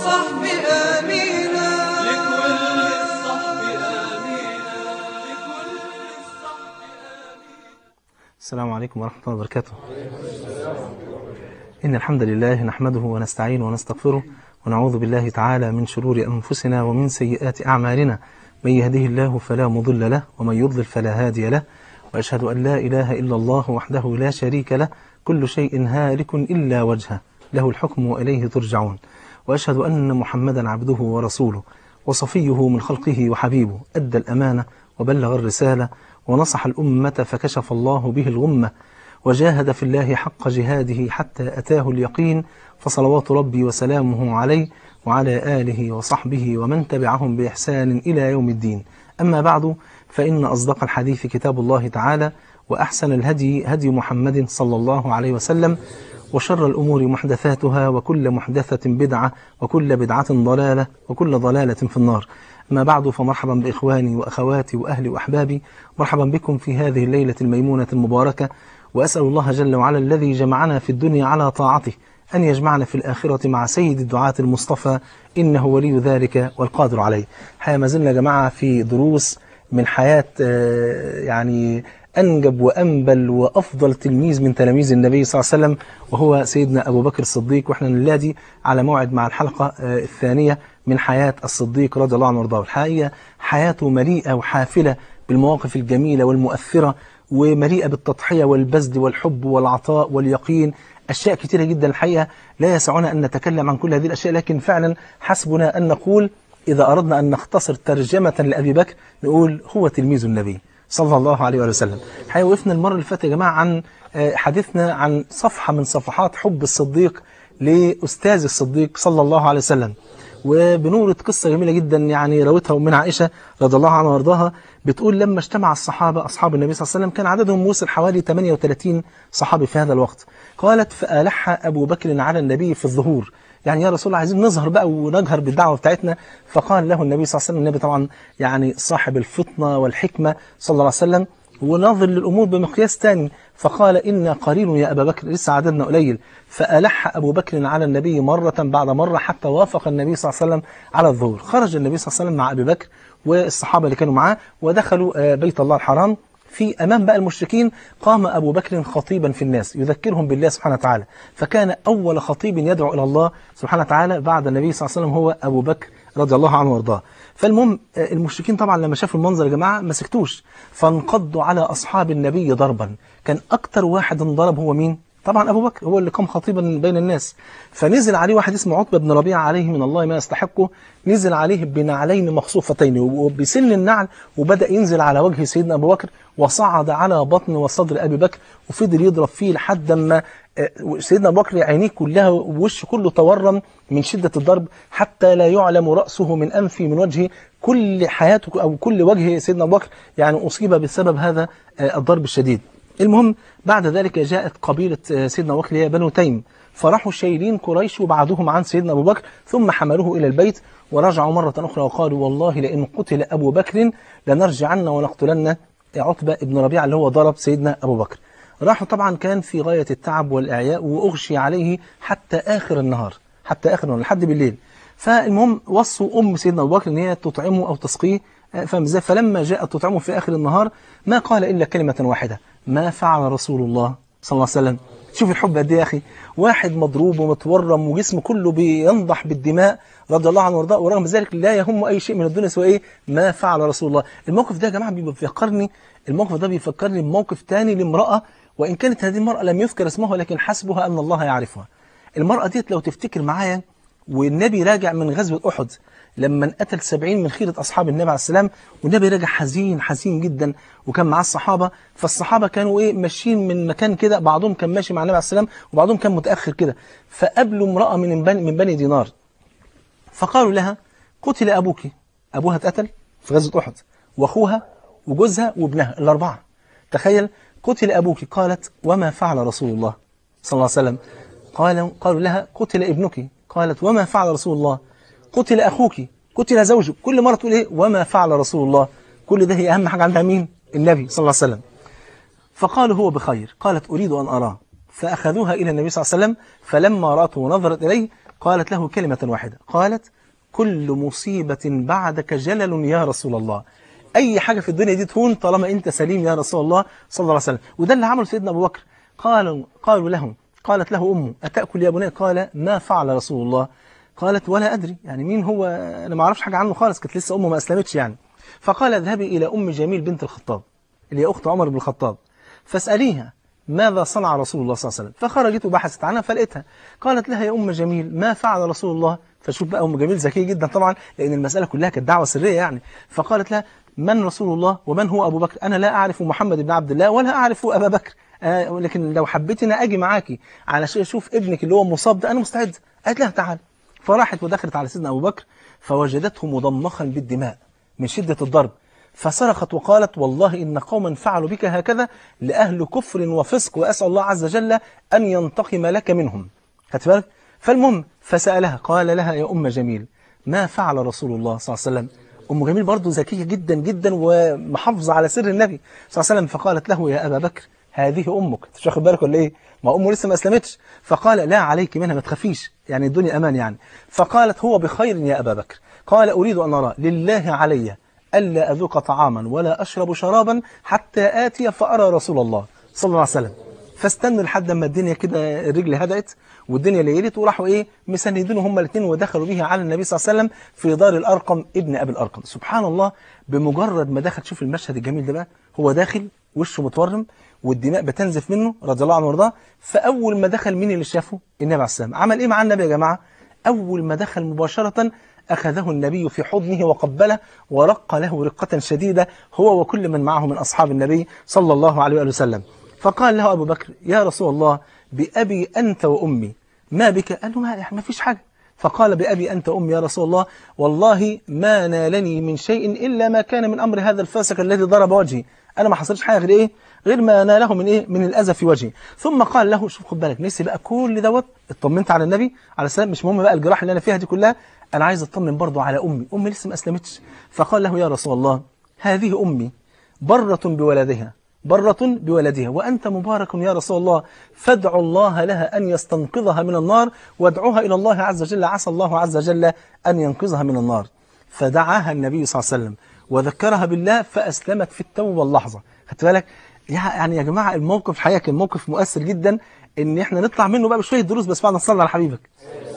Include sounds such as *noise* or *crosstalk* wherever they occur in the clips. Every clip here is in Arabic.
الصحب آمينا لكل الصحب لكل الصحب السلام عليكم ورحمة الله وبركاته إن الحمد لله نحمده ونستعين ونستغفره ونعوذ بالله تعالى من شرور أنفسنا ومن سيئات أعمالنا من يهده الله فلا مضل له ومن يضلل فلا هادي له وأشهد أن لا إله إلا الله وحده لا شريك له كل شيء هالك إلا وجهه له الحكم وإليه ترجعون وأشهد أن محمدا عبده ورسوله وصفيه من خلقه وحبيبه أدى الأمانة وبلغ الرسالة ونصح الأمة فكشف الله به الغمة وجاهد في الله حق جهاده حتى أتاه اليقين فصلوات ربي وسلامه عليه وعلى آله وصحبه ومن تبعهم بإحسان إلى يوم الدين أما بعد فإن أصدق الحديث كتاب الله تعالى وأحسن الهدي هدي محمد صلى الله عليه وسلم وشر الأمور محدثاتها وكل محدثة بدعة وكل بدعة ضلالة وكل ضلالة في النار ما بعد فمرحبا بإخواني وأخواتي وأهلي وأحبابي مرحبا بكم في هذه الليلة الميمونة المباركة وأسأل الله جل وعلا الذي جمعنا في الدنيا على طاعته أن يجمعنا في الآخرة مع سيد الدعاة المصطفى إنه ولي ذلك والقادر عليه حيا ما زلنا جماعة في دروس من حياة آه، يعني أنجب وأنبل وأفضل تلميذ من تلاميذ النبي صلى الله عليه وسلم وهو سيدنا أبو بكر الصديق وإحنا نلادي على موعد مع الحلقة آه، الثانية من حياة الصديق رضي الله عنه وارضاه الحقيقة حياته مليئة وحافلة بالمواقف الجميلة والمؤثرة ومليئة بالتضحية والبذل والحب والعطاء واليقين أشياء كثيرة جدا الحقيقة لا يسعنا أن نتكلم عن كل هذه الأشياء لكن فعلا حسبنا أن نقول إذا أردنا أن نختصر ترجمة لأبي بكر نقول هو تلميذ النبي صلى الله عليه وسلم الحقيقة وقفنا المرة اللي فاتت يا جماعة عن آه، حديثنا عن صفحة من صفحات حب الصديق لأستاذ الصديق صلى الله عليه وسلم وبنورد قصة جميلة جدا يعني روتها أمنا عائشة رضي الله عنها وارضاها بتقول لما اجتمع الصحابة أصحاب النبي صلى الله عليه وسلم كان عددهم وصل حوالي 38 صحابي في هذا الوقت قالت فألح أبو بكر على النبي في الظهور يعني يا رسول الله عايزين نظهر بقى ونجهر بالدعوه بتاعتنا فقال له النبي صلى الله عليه وسلم النبي طبعا يعني صاحب الفطنه والحكمه صلى الله عليه وسلم وناظر للأمور بمقياس ثاني فقال إنا قليل يا أبا بكر لسه عددنا قليل فألح أبو بكر على النبي مرة بعد مرة حتى وافق النبي صلى الله عليه وسلم على الظهور خرج النبي صلى الله عليه وسلم مع أبي بكر والصحابة اللي كانوا معاه ودخلوا آه، بيت الله الحرام في أمام بقى المشركين قام أبو بكر خطيبا في الناس يذكرهم بالله سبحانه وتعالى فكان أول خطيب يدعو إلى الله سبحانه وتعالى بعد النبي صلى الله عليه وسلم هو أبو بكر رضي الله عنه وارضاه فالمهم آه، المشركين طبعا لما شافوا المنظر يا جماعة ما سكتوش فانقضوا على أصحاب النبي ضربا كان أكتر واحد انضرب هو مين طبعا أبو بكر هو اللي قام خطيبا بين الناس فنزل عليه واحد اسمه عتبة بن ربيعة عليه من الله ما يستحقه نزل عليه بنعلين مخصوفتين وبسن النعل وبدأ ينزل على وجه سيدنا أبو بكر وصعد على بطن وصدر أبي بكر وفضل يضرب فيه لحد ما آه، سيدنا أبو بكر عينيه كلها ووش كله تورم من شدة الضرب حتى لا يعلم رأسه من أنفه من وجهه كل حياته أو كل وجه سيدنا أبو بكر يعني أصيب بسبب هذا آه، الضرب الشديد المهم بعد ذلك جاءت قبيلة آه، سيدنا أبو بكر هي بنو تيم فراحوا شايلين قريش وبعدهم عن سيدنا أبو بكر ثم حملوه إلى البيت ورجعوا مرة أخرى وقالوا والله لئن قتل أبو بكر لنرجعن ونقتلن عتبة ابن ربيعة اللي هو ضرب سيدنا أبو بكر راحوا طبعا كان في غاية التعب والإعياء وأغشي عليه حتى آخر النهار حتى آخر النهار لحد بالليل فالمهم وصوا أم سيدنا أبو بكر إن هي تطعمه أو تسقيه فاهم ازاي فلما جاء تطعمه في آخر النهار ما قال إلا كلمة واحدة ما فعل رسول الله صلى الله عليه وسلم شوف الحب قد إيه يا أخي واحد مضروب ومتورم وجسمه كله بينضح بالدماء رضي الله عنه وارضاه ورغم ذلك لا يهم أي شيء من الدنيا سوى إيه ما فعل رسول الله الموقف ده يا جماعة بيفكرني الموقف ده بيفكرني بموقف تاني لامرأة وإن كانت هذه المرأة لم يذكر اسمها ولكن حسبها أن الله يعرفها المرأة ديت لو تفتكر معايا والنبي راجع من غزوة أحد لما قتل سبعين من خيرة أصحاب النبي عليه السلام والنبي رجع حزين حزين جدا وكان معاه الصحابة فالصحابة كانوا إيه ماشيين من مكان كده بعضهم كان ماشي مع النبي عليه السلام وبعضهم كان متأخر كده فقابلوا امرأة من بني, من بني دينار فقالوا لها قتل أبوك أبوها اتقتل في غزوة أحد وأخوها وجوزها وابنها الأربعة تخيل قتل أبوك قالت وما فعل رسول الله صلى الله عليه وسلم قالوا, قالوا لها قتل ابنك قالت وما فعل رسول الله قتل أخوك قتل زوجك كل مرة تقول إيه وما فعل رسول الله كل ده هي أهم حاجة عندها مين النبي صلى الله عليه وسلم فقال هو بخير قالت أريد أن أراه فأخذوها إلى النبي صلى الله عليه وسلم فلما رأته ونظرت إليه قالت له كلمة واحدة قالت كل مصيبة بعدك جلل يا رسول الله أي حاجة في الدنيا دي تهون طالما أنت سليم يا رسول الله صلى الله عليه وسلم وده اللي عمله سيدنا أبو بكر قالوا, قالوا له قالت له أمه أتأكل يا بني قال ما فعل رسول الله قالت ولا أدري يعني مين هو أنا ما أعرفش حاجة عنه خالص كانت لسه أمه ما أسلمتش يعني فقال اذهبي إلى أم جميل بنت الخطاب اللي هي أخت عمر بن الخطاب فاسأليها ماذا صنع رسول الله صلى الله عليه وسلم فخرجت وبحثت عنها فلقيتها قالت لها يا أم جميل ما فعل رسول الله فشوف بقى أم جميل ذكية جدا طبعا لأن المسألة كلها كانت دعوة سرية يعني فقالت لها من رسول الله ومن هو أبو بكر أنا لا أعرف محمد بن عبد الله ولا أعرف أبا بكر آه، لكن لو حبيت أنا أجي معاكي على شيء أشوف ابنك اللي هو مصاب ده أنا مستعد قالت لها تعال فراحت ودخلت على سيدنا أبو بكر فوجدته مضمخا بالدماء من شدة الضرب فصرخت وقالت والله إن قوما فعلوا بك هكذا لأهل كفر وفسق وأسأل الله عز وجل أن ينتقم لك منهم بالك فالمهم فسألها قال لها يا أم جميل ما فعل رسول الله صلى الله عليه وسلم أم جميل برضه ذكية جدا جدا ومحافظة على سر النبي صلى الله عليه وسلم فقالت له يا أبا بكر هذه أمك واخد بالك ولا إيه ما أمه لسه ما أسلمتش فقال لا عليك منها ما تخافيش يعني الدنيا أمان يعني فقالت هو بخير يا أبا بكر قال أريد أن أرى لله علي ألا أذوق طعاما ولا أشرب شرابا حتى آتي فأرى رسول الله صلى الله عليه وسلم فاستنوا لحد ما الدنيا كده الرجل هدأت والدنيا ليلت وراحوا ايه مسندينه هم الاثنين ودخلوا بها على النبي صلى الله عليه وسلم في دار الارقم ابن ابي الارقم سبحان الله بمجرد ما دخل شوف المشهد الجميل ده بقى هو داخل وشه متورم والدماء بتنزف منه رضي الله عنه وارضاه فأول ما دخل مين اللي شافه النبي عليه السلام عمل إيه مع النبي يا جماعة أول ما دخل مباشرة أخذه النبي في حضنه وقبله ورق له رقة شديدة هو وكل من معه من أصحاب النبي صلى الله عليه وآله وسلم فقال له أبو بكر يا رسول الله بأبي أنت وأمي ما بك قال له ما, ما فيش حاجة فقال بأبي أنت وأمي يا رسول الله والله ما نالني من شيء إلا ما كان من أمر هذا الفاسق الذي ضرب وجهي أنا ما حصلش حاجة غير إيه غير ما ناله من ايه من الاذى في وجهه ثم قال له شوف خد بالك نسي بقى كل دوت اطمنت على النبي على السلام مش مهم بقى الجراح اللي انا فيها دي كلها انا عايز اطمن برضه على امي امي لسه ما اسلمتش فقال له يا رسول الله هذه امي بره بولدها برة بولدها وأنت مبارك يا رسول الله فادع الله لها أن يستنقذها من النار وادعوها إلى الله عز وجل عسى الله عز وجل أن ينقذها من النار فدعاها النبي صلى الله عليه وسلم وذكرها بالله فأسلمت في التوبة اللحظة خدت بالك يعني يا جماعه الموقف حقيقه كان موقف مؤثر جدا ان احنا نطلع منه بقى بشويه دروس بس بعد نصلي على حبيبك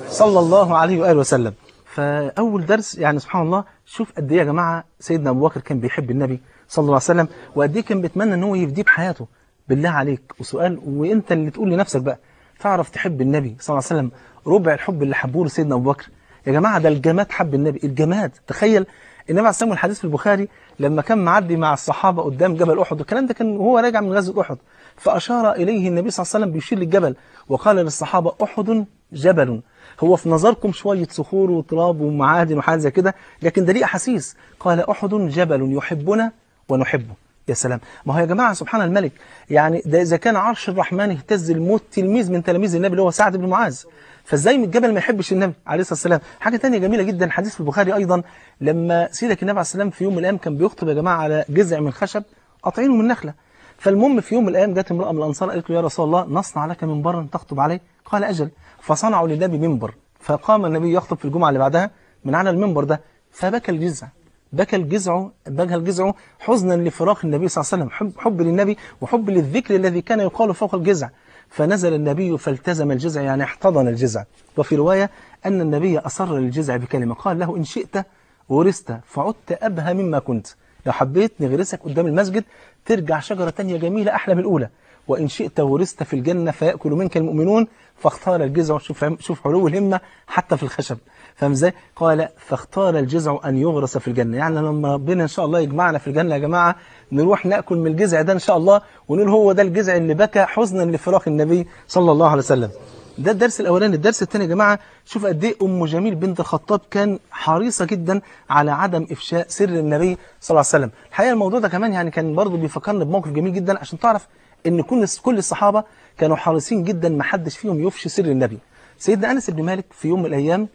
صلى الله عليه واله وسلم فاول درس يعني سبحان الله شوف قد ايه يا جماعه سيدنا ابو بكر كان بيحب النبي صلى الله عليه وسلم وقد ايه كان بيتمنى ان هو يفديه بحياته بالله عليك وسؤال وانت اللي تقول لنفسك بقى تعرف تحب النبي صلى الله عليه وسلم ربع الحب اللي حبوه لسيدنا ابو بكر يا جماعه ده الجماد حب النبي الجماد تخيل النبي عليه الصلاه والسلام الحديث في البخاري لما كان معدي مع الصحابه قدام جبل احد والكلام ده كان وهو راجع من غزوه احد فاشار اليه النبي صلى الله عليه وسلم بيشير للجبل وقال للصحابه احد جبل هو في نظركم شويه صخور وتراب ومعادن وحاجات زي كده لكن ده ليه احاسيس قال احد جبل يحبنا ونحبه يا سلام ما هو يا جماعه سبحان الملك يعني ده اذا كان عرش الرحمن اهتز الموت تلميذ من تلاميذ النبي اللي هو سعد بن معاذ فازاي من الجبل ما يحبش النبي عليه الصلاه والسلام حاجه ثانيه جميله جدا حديث في البخاري ايضا لما سيدك النبي عليه الصلاه والسلام في يوم من الايام كان بيخطب يا جماعه على جذع من خشب قاطعينه من نخله فالمهم في يوم من الايام جت امراه من الانصار قالت له يا رسول الله نصنع لك منبرا تخطب عليه قال اجل فصنعوا للنبي منبر فقام النبي يخطب في الجمعه اللي بعدها من على المنبر ده فبكى الجذع بكى الجذع بكى الجذع حزنا لفراق النبي صلى الله عليه وسلم حب, حب للنبي وحب للذكر الذي كان يقال فوق الجذع فنزل النبي فالتزم الجزع يعني احتضن الجزع وفي رواية أن النبي أصر للجزع بكلمة قال له إن شئت ورثت فعدت أبهى مما كنت لو حبيت نغرسك قدام المسجد ترجع شجرة تانية جميلة أحلى من الأولى وإن شئت ورثت في الجنة فيأكل منك المؤمنون فاختار الجزع شوف, شوف علو الهمة حتى في الخشب فاهم ازاي قال فاختار الجزع أن يغرس في الجنة يعني لما ربنا إن شاء الله يجمعنا في الجنة يا جماعة نروح نأكل من الجزع ده إن شاء الله ونقول هو ده الجزع اللي بكى حزنا لفراق النبي صلى الله عليه وسلم ده الدرس الاولاني الدرس الثاني يا جماعه شوف قد ايه ام جميل بنت الخطاب كان حريصه جدا على عدم افشاء سر النبي صلى الله عليه وسلم الحقيقه الموضوع ده كمان يعني كان برضه بيفكرنا بموقف جميل جدا عشان تعرف ان كل كل الصحابه كانوا حريصين جدا ما حدش فيهم يفشي سر النبي سيدنا انس بن مالك في يوم من الايام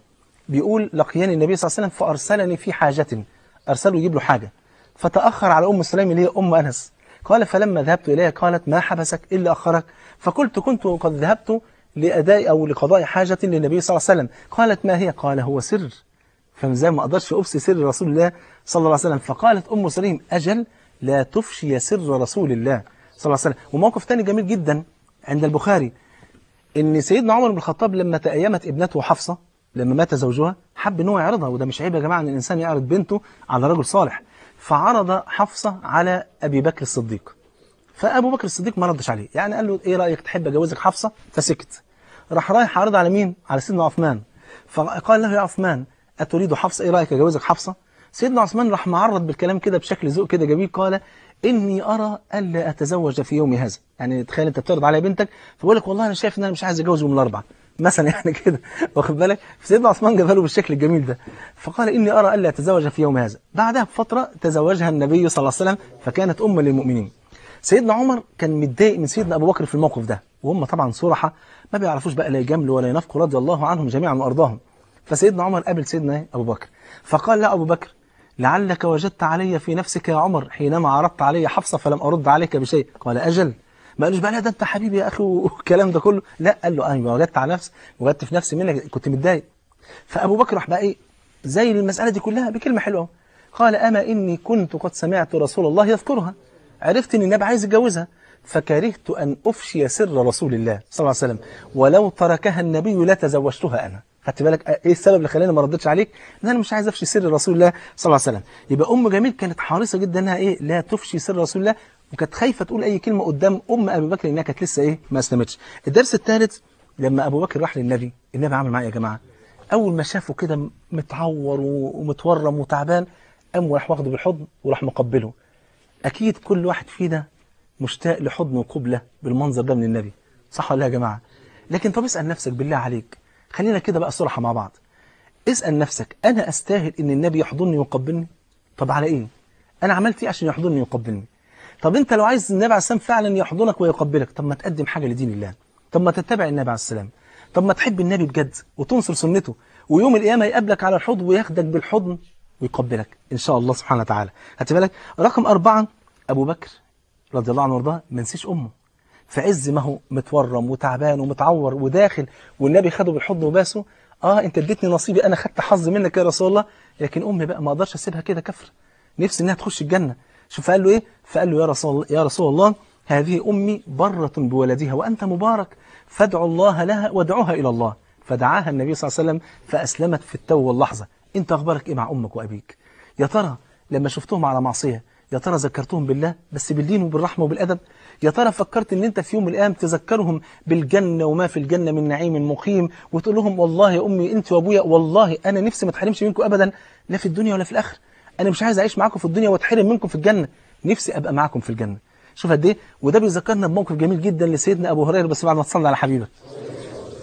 بيقول لقياني النبي صلى الله عليه وسلم فأرسلني في حاجة أرسله يجيب له حاجة فتأخر على أم سليم اللي هي أم أنس قال فلما ذهبت إليها قالت ما حبسك إلا أخرك فقلت كنت قد ذهبت لأداء أو لقضاء حاجة للنبي صلى الله عليه وسلم قالت ما هي قال هو سر فزي ما أقدرش افشي سر رسول الله صلى الله عليه وسلم فقالت أم سليم أجل لا تفشي سر رسول الله صلى الله عليه وسلم وموقف تاني جميل جدا عند البخاري ان سيدنا عمر بن الخطاب لما تأيمت ابنته حفصة لما مات زوجها حب ان هو يعرضها وده مش عيب يا جماعه ان الانسان يعرض بنته على رجل صالح فعرض حفصه على ابي بكر الصديق فابو بكر الصديق ما ردش عليه يعني قال له ايه رايك تحب اجوزك حفصه فسكت راح رايح عرض على مين على سيدنا عثمان فقال له يا عثمان اتريد حفصه ايه رايك اجوزك حفصه سيدنا عثمان راح معرض بالكلام كده بشكل ذوق كده جميل قال اني ارى الا اتزوج في يومي هذا يعني تخيل انت بتعرض على بنتك فبقول لك والله انا شايف ان انا مش عايز اتجوز يوم الاربعاء مثلا يعني كده واخد بالك فسيدنا عثمان جابها له بالشكل الجميل ده فقال إني أرى ألا أتزوج في يوم هذا بعدها بفترة تزوجها النبي صلى الله عليه وسلم فكانت ام للمؤمنين سيدنا عمر كان متضايق من سيدنا أبو بكر في الموقف ده وهم طبعا صرحة ما بيعرفوش بقى لا جمل ولا ينافقوا رضي الله عنهم جميعا وأرضاهم فسيدنا عمر قابل سيدنا أبو بكر فقال لا أبو بكر لعلك وجدت علي في نفسك يا عمر حينما عرضت علي حفصة فلم أرد عليك بشيء قال أجل ما قالوش بقى لا ده انت حبيبي يا اخي والكلام ده كله لا قال له انا أيوة، وجدت على نفسي وجدت في نفسي منك كنت متضايق فابو بكر راح بقى ايه زي المساله دي كلها بكلمه حلوه قال اما اني كنت قد سمعت رسول الله يذكرها عرفت ان النبي عايز يتجوزها فكرهت ان افشي سر رسول الله صلى الله عليه وسلم ولو تركها النبي لتزوجتها انا خدت بالك ايه السبب اللي خلاني ما ردتش عليك ان انا مش عايز افشي سر رسول الله صلى الله عليه وسلم يبقى ام جميل كانت حريصه جدا انها ايه لا تفشي سر رسول الله وكانت خايفه تقول اي كلمه قدام ام ابي بكر لانها كانت لسه ايه ما اسلمتش الدرس الثالث لما ابو بكر راح للنبي النبي عمل معاه يا جماعه اول ما شافه كده متعور ومتورم وتعبان قام وراح واخده بالحضن وراح مقبله اكيد كل واحد فينا مشتاق لحضن وقبله بالمنظر ده من النبي صح ولا يا جماعه لكن طب اسال نفسك بالله عليك خلينا كده بقى صراحه مع بعض اسال نفسك انا استاهل ان النبي يحضني ويقبلني طب على ايه انا عملت ايه عشان يحضني ويقبلني طب انت لو عايز النبي عليه السلام فعلا يحضنك ويقبلك طب ما تقدم حاجه لدين الله طب ما تتبع النبي عليه السلام طب ما تحب النبي بجد وتنصر سنته ويوم القيامه يقابلك على الحوض وياخدك بالحضن ويقبلك ان شاء الله سبحانه وتعالى هات بالك رقم أربعة ابو بكر رضي الله عنه وارضاه ما نسيش امه في عز ما هو متورم وتعبان ومتعور وداخل والنبي خده بالحضن وباسه اه انت اديتني نصيبي انا خدت حظ منك يا رسول الله لكن امي بقى ما اقدرش اسيبها كده كفر نفسي انها تخش الجنه شوف قال له ايه فقال له يا رسول, يا رسول الله هذه أمي برة بولدها وأنت مبارك فادعوا الله لها وادعوها إلى الله فدعاها النبي صلى الله عليه وسلم فأسلمت في التو واللحظة أنت أخبارك إيه مع أمك وأبيك يا ترى لما شفتهم على معصية يا ترى ذكرتهم بالله بس بالدين وبالرحمة وبالأدب يا ترى فكرت ان انت في يوم الايام تذكرهم بالجنة وما في الجنة من نعيم مقيم وتقول لهم والله يا أمي انت وابويا والله أنا نفسي ما اتحرمش منكم أبدا لا في الدنيا ولا في الآخرة أنا مش عايز أعيش معاكم في الدنيا واتحرم منكم في الجنة نفسي ابقى معكم في الجنه شوف قد ايه وده بيذكرنا بموقف جميل جدا لسيدنا ابو هريره بس بعد ما تصلى على حبيبه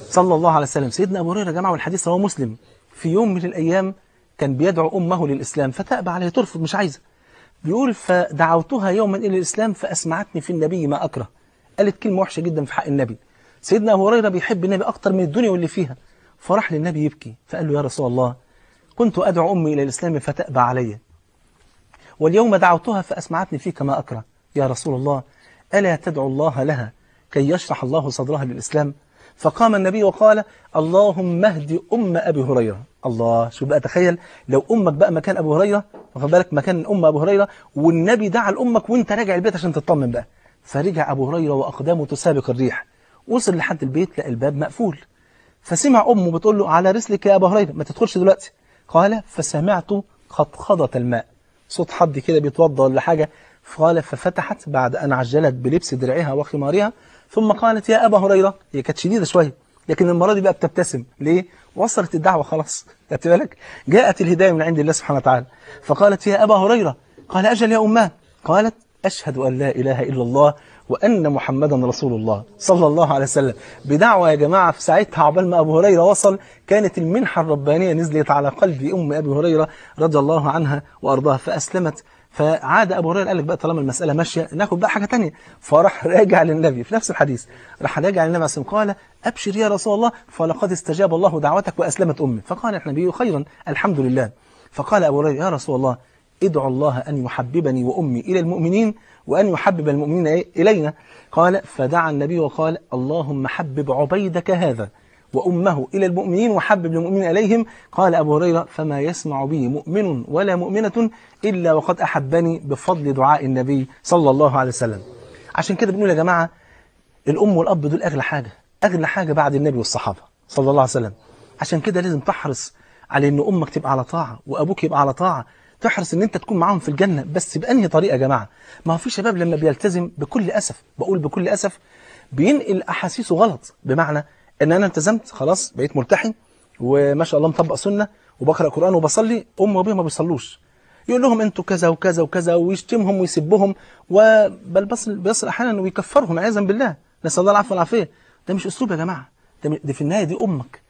صلى الله عليه وسلم سيدنا ابو هريره جمع والحديث رواه مسلم في يوم من الايام كان بيدعو امه للاسلام فتأبى عليه ترفض مش عايزه بيقول فدعوتها يوما الى الاسلام فاسمعتني في النبي ما اكره قالت كلمه وحشه جدا في حق النبي سيدنا ابو هريره بيحب النبي اكتر من الدنيا واللي فيها فراح للنبي يبكي فقال له يا رسول الله كنت ادعو امي الى الاسلام فتأبى علي واليوم دعوتها فأسمعتني فيك ما أكره يا رسول الله ألا تدعو الله لها كي يشرح الله صدرها للإسلام فقام النبي وقال اللهم اهد أم أبي هريرة الله شو بقى تخيل لو أمك بقى مكان أبو هريرة واخد بالك مكان أم أبو هريرة والنبي دعا لأمك وانت راجع البيت عشان تطمن بقى فرجع أبو هريرة وأقدامه تسابق الريح وصل لحد البيت لقى الباب مقفول فسمع أمه بتقول له على رسلك يا أبو هريرة ما تدخلش دلوقتي قال فسمعت خطخضة الماء صوت حد كده بيتوضى ولا حاجة فقال ففتحت بعد أن عجلت بلبس درعها وخمارها ثم قالت يا أبا هريرة هي كانت شديدة شوية لكن المرة دي بقى بتبتسم ليه؟ وصلت الدعوة خلاص *laughs* خدت بالك؟ جاءت الهداية من عند الله سبحانه وتعالى فقالت يا أبا هريرة قال أجل يا أماه قالت أشهد أن لا إله إلا الله وأن محمدا رسول الله صلى الله عليه وسلم بدعوة يا جماعة في ساعتها عبال ما أبو هريرة وصل كانت المنحة الربانية نزلت على قلب أم أبي هريرة رضي الله عنها وأرضاها فأسلمت فعاد أبو هريرة قال لك بقى طالما المسألة ماشية ناخد بقى حاجة تانية فراح *laughs* راجع للنبي في نفس الحديث راح راجع للنبي عليه قال أبشر يا رسول الله فلقد استجاب الله دعوتك وأسلمت أمي فقال النبي خيرا الحمد لله فقال أبو هريرة يا رسول الله ادعو الله أن يحببني وأمي إلى المؤمنين وأن يحبب المؤمنين إلينا قال فدعا النبي وقال اللهم حبب عبيدك هذا وأمه إلى المؤمنين وحبب المؤمنين إليهم قال أبو هريرة فما يسمع بي مؤمن ولا مؤمنة إلا وقد أحبني بفضل دعاء النبي صلى الله عليه وسلم عشان كده بنقول يا جماعة الأم والأب دول أغلى حاجة أغلى حاجة بعد النبي والصحابة صلى الله عليه وسلم عشان كده لازم تحرص على أن أمك تبقى على طاعة وأبوك يبقى على طاعة تحرص ان انت تكون معاهم في الجنه بس بانهي طريقه يا جماعه ما هو في شباب لما بيلتزم بكل اسف بقول بكل اسف بينقل احاسيسه غلط بمعنى ان انا التزمت خلاص بقيت ملتحي وما شاء الله مطبق سنه وبقرا قران وبصلي امي وابوي ما بيصلوش يقول لهم انتوا كذا وكذا وكذا ويشتمهم ويسبهم وبل بيصل احيانا ويكفرهم عياذا بالله نسال الله العفو والعافيه ده مش اسلوب يا جماعه ده في النهايه دي امك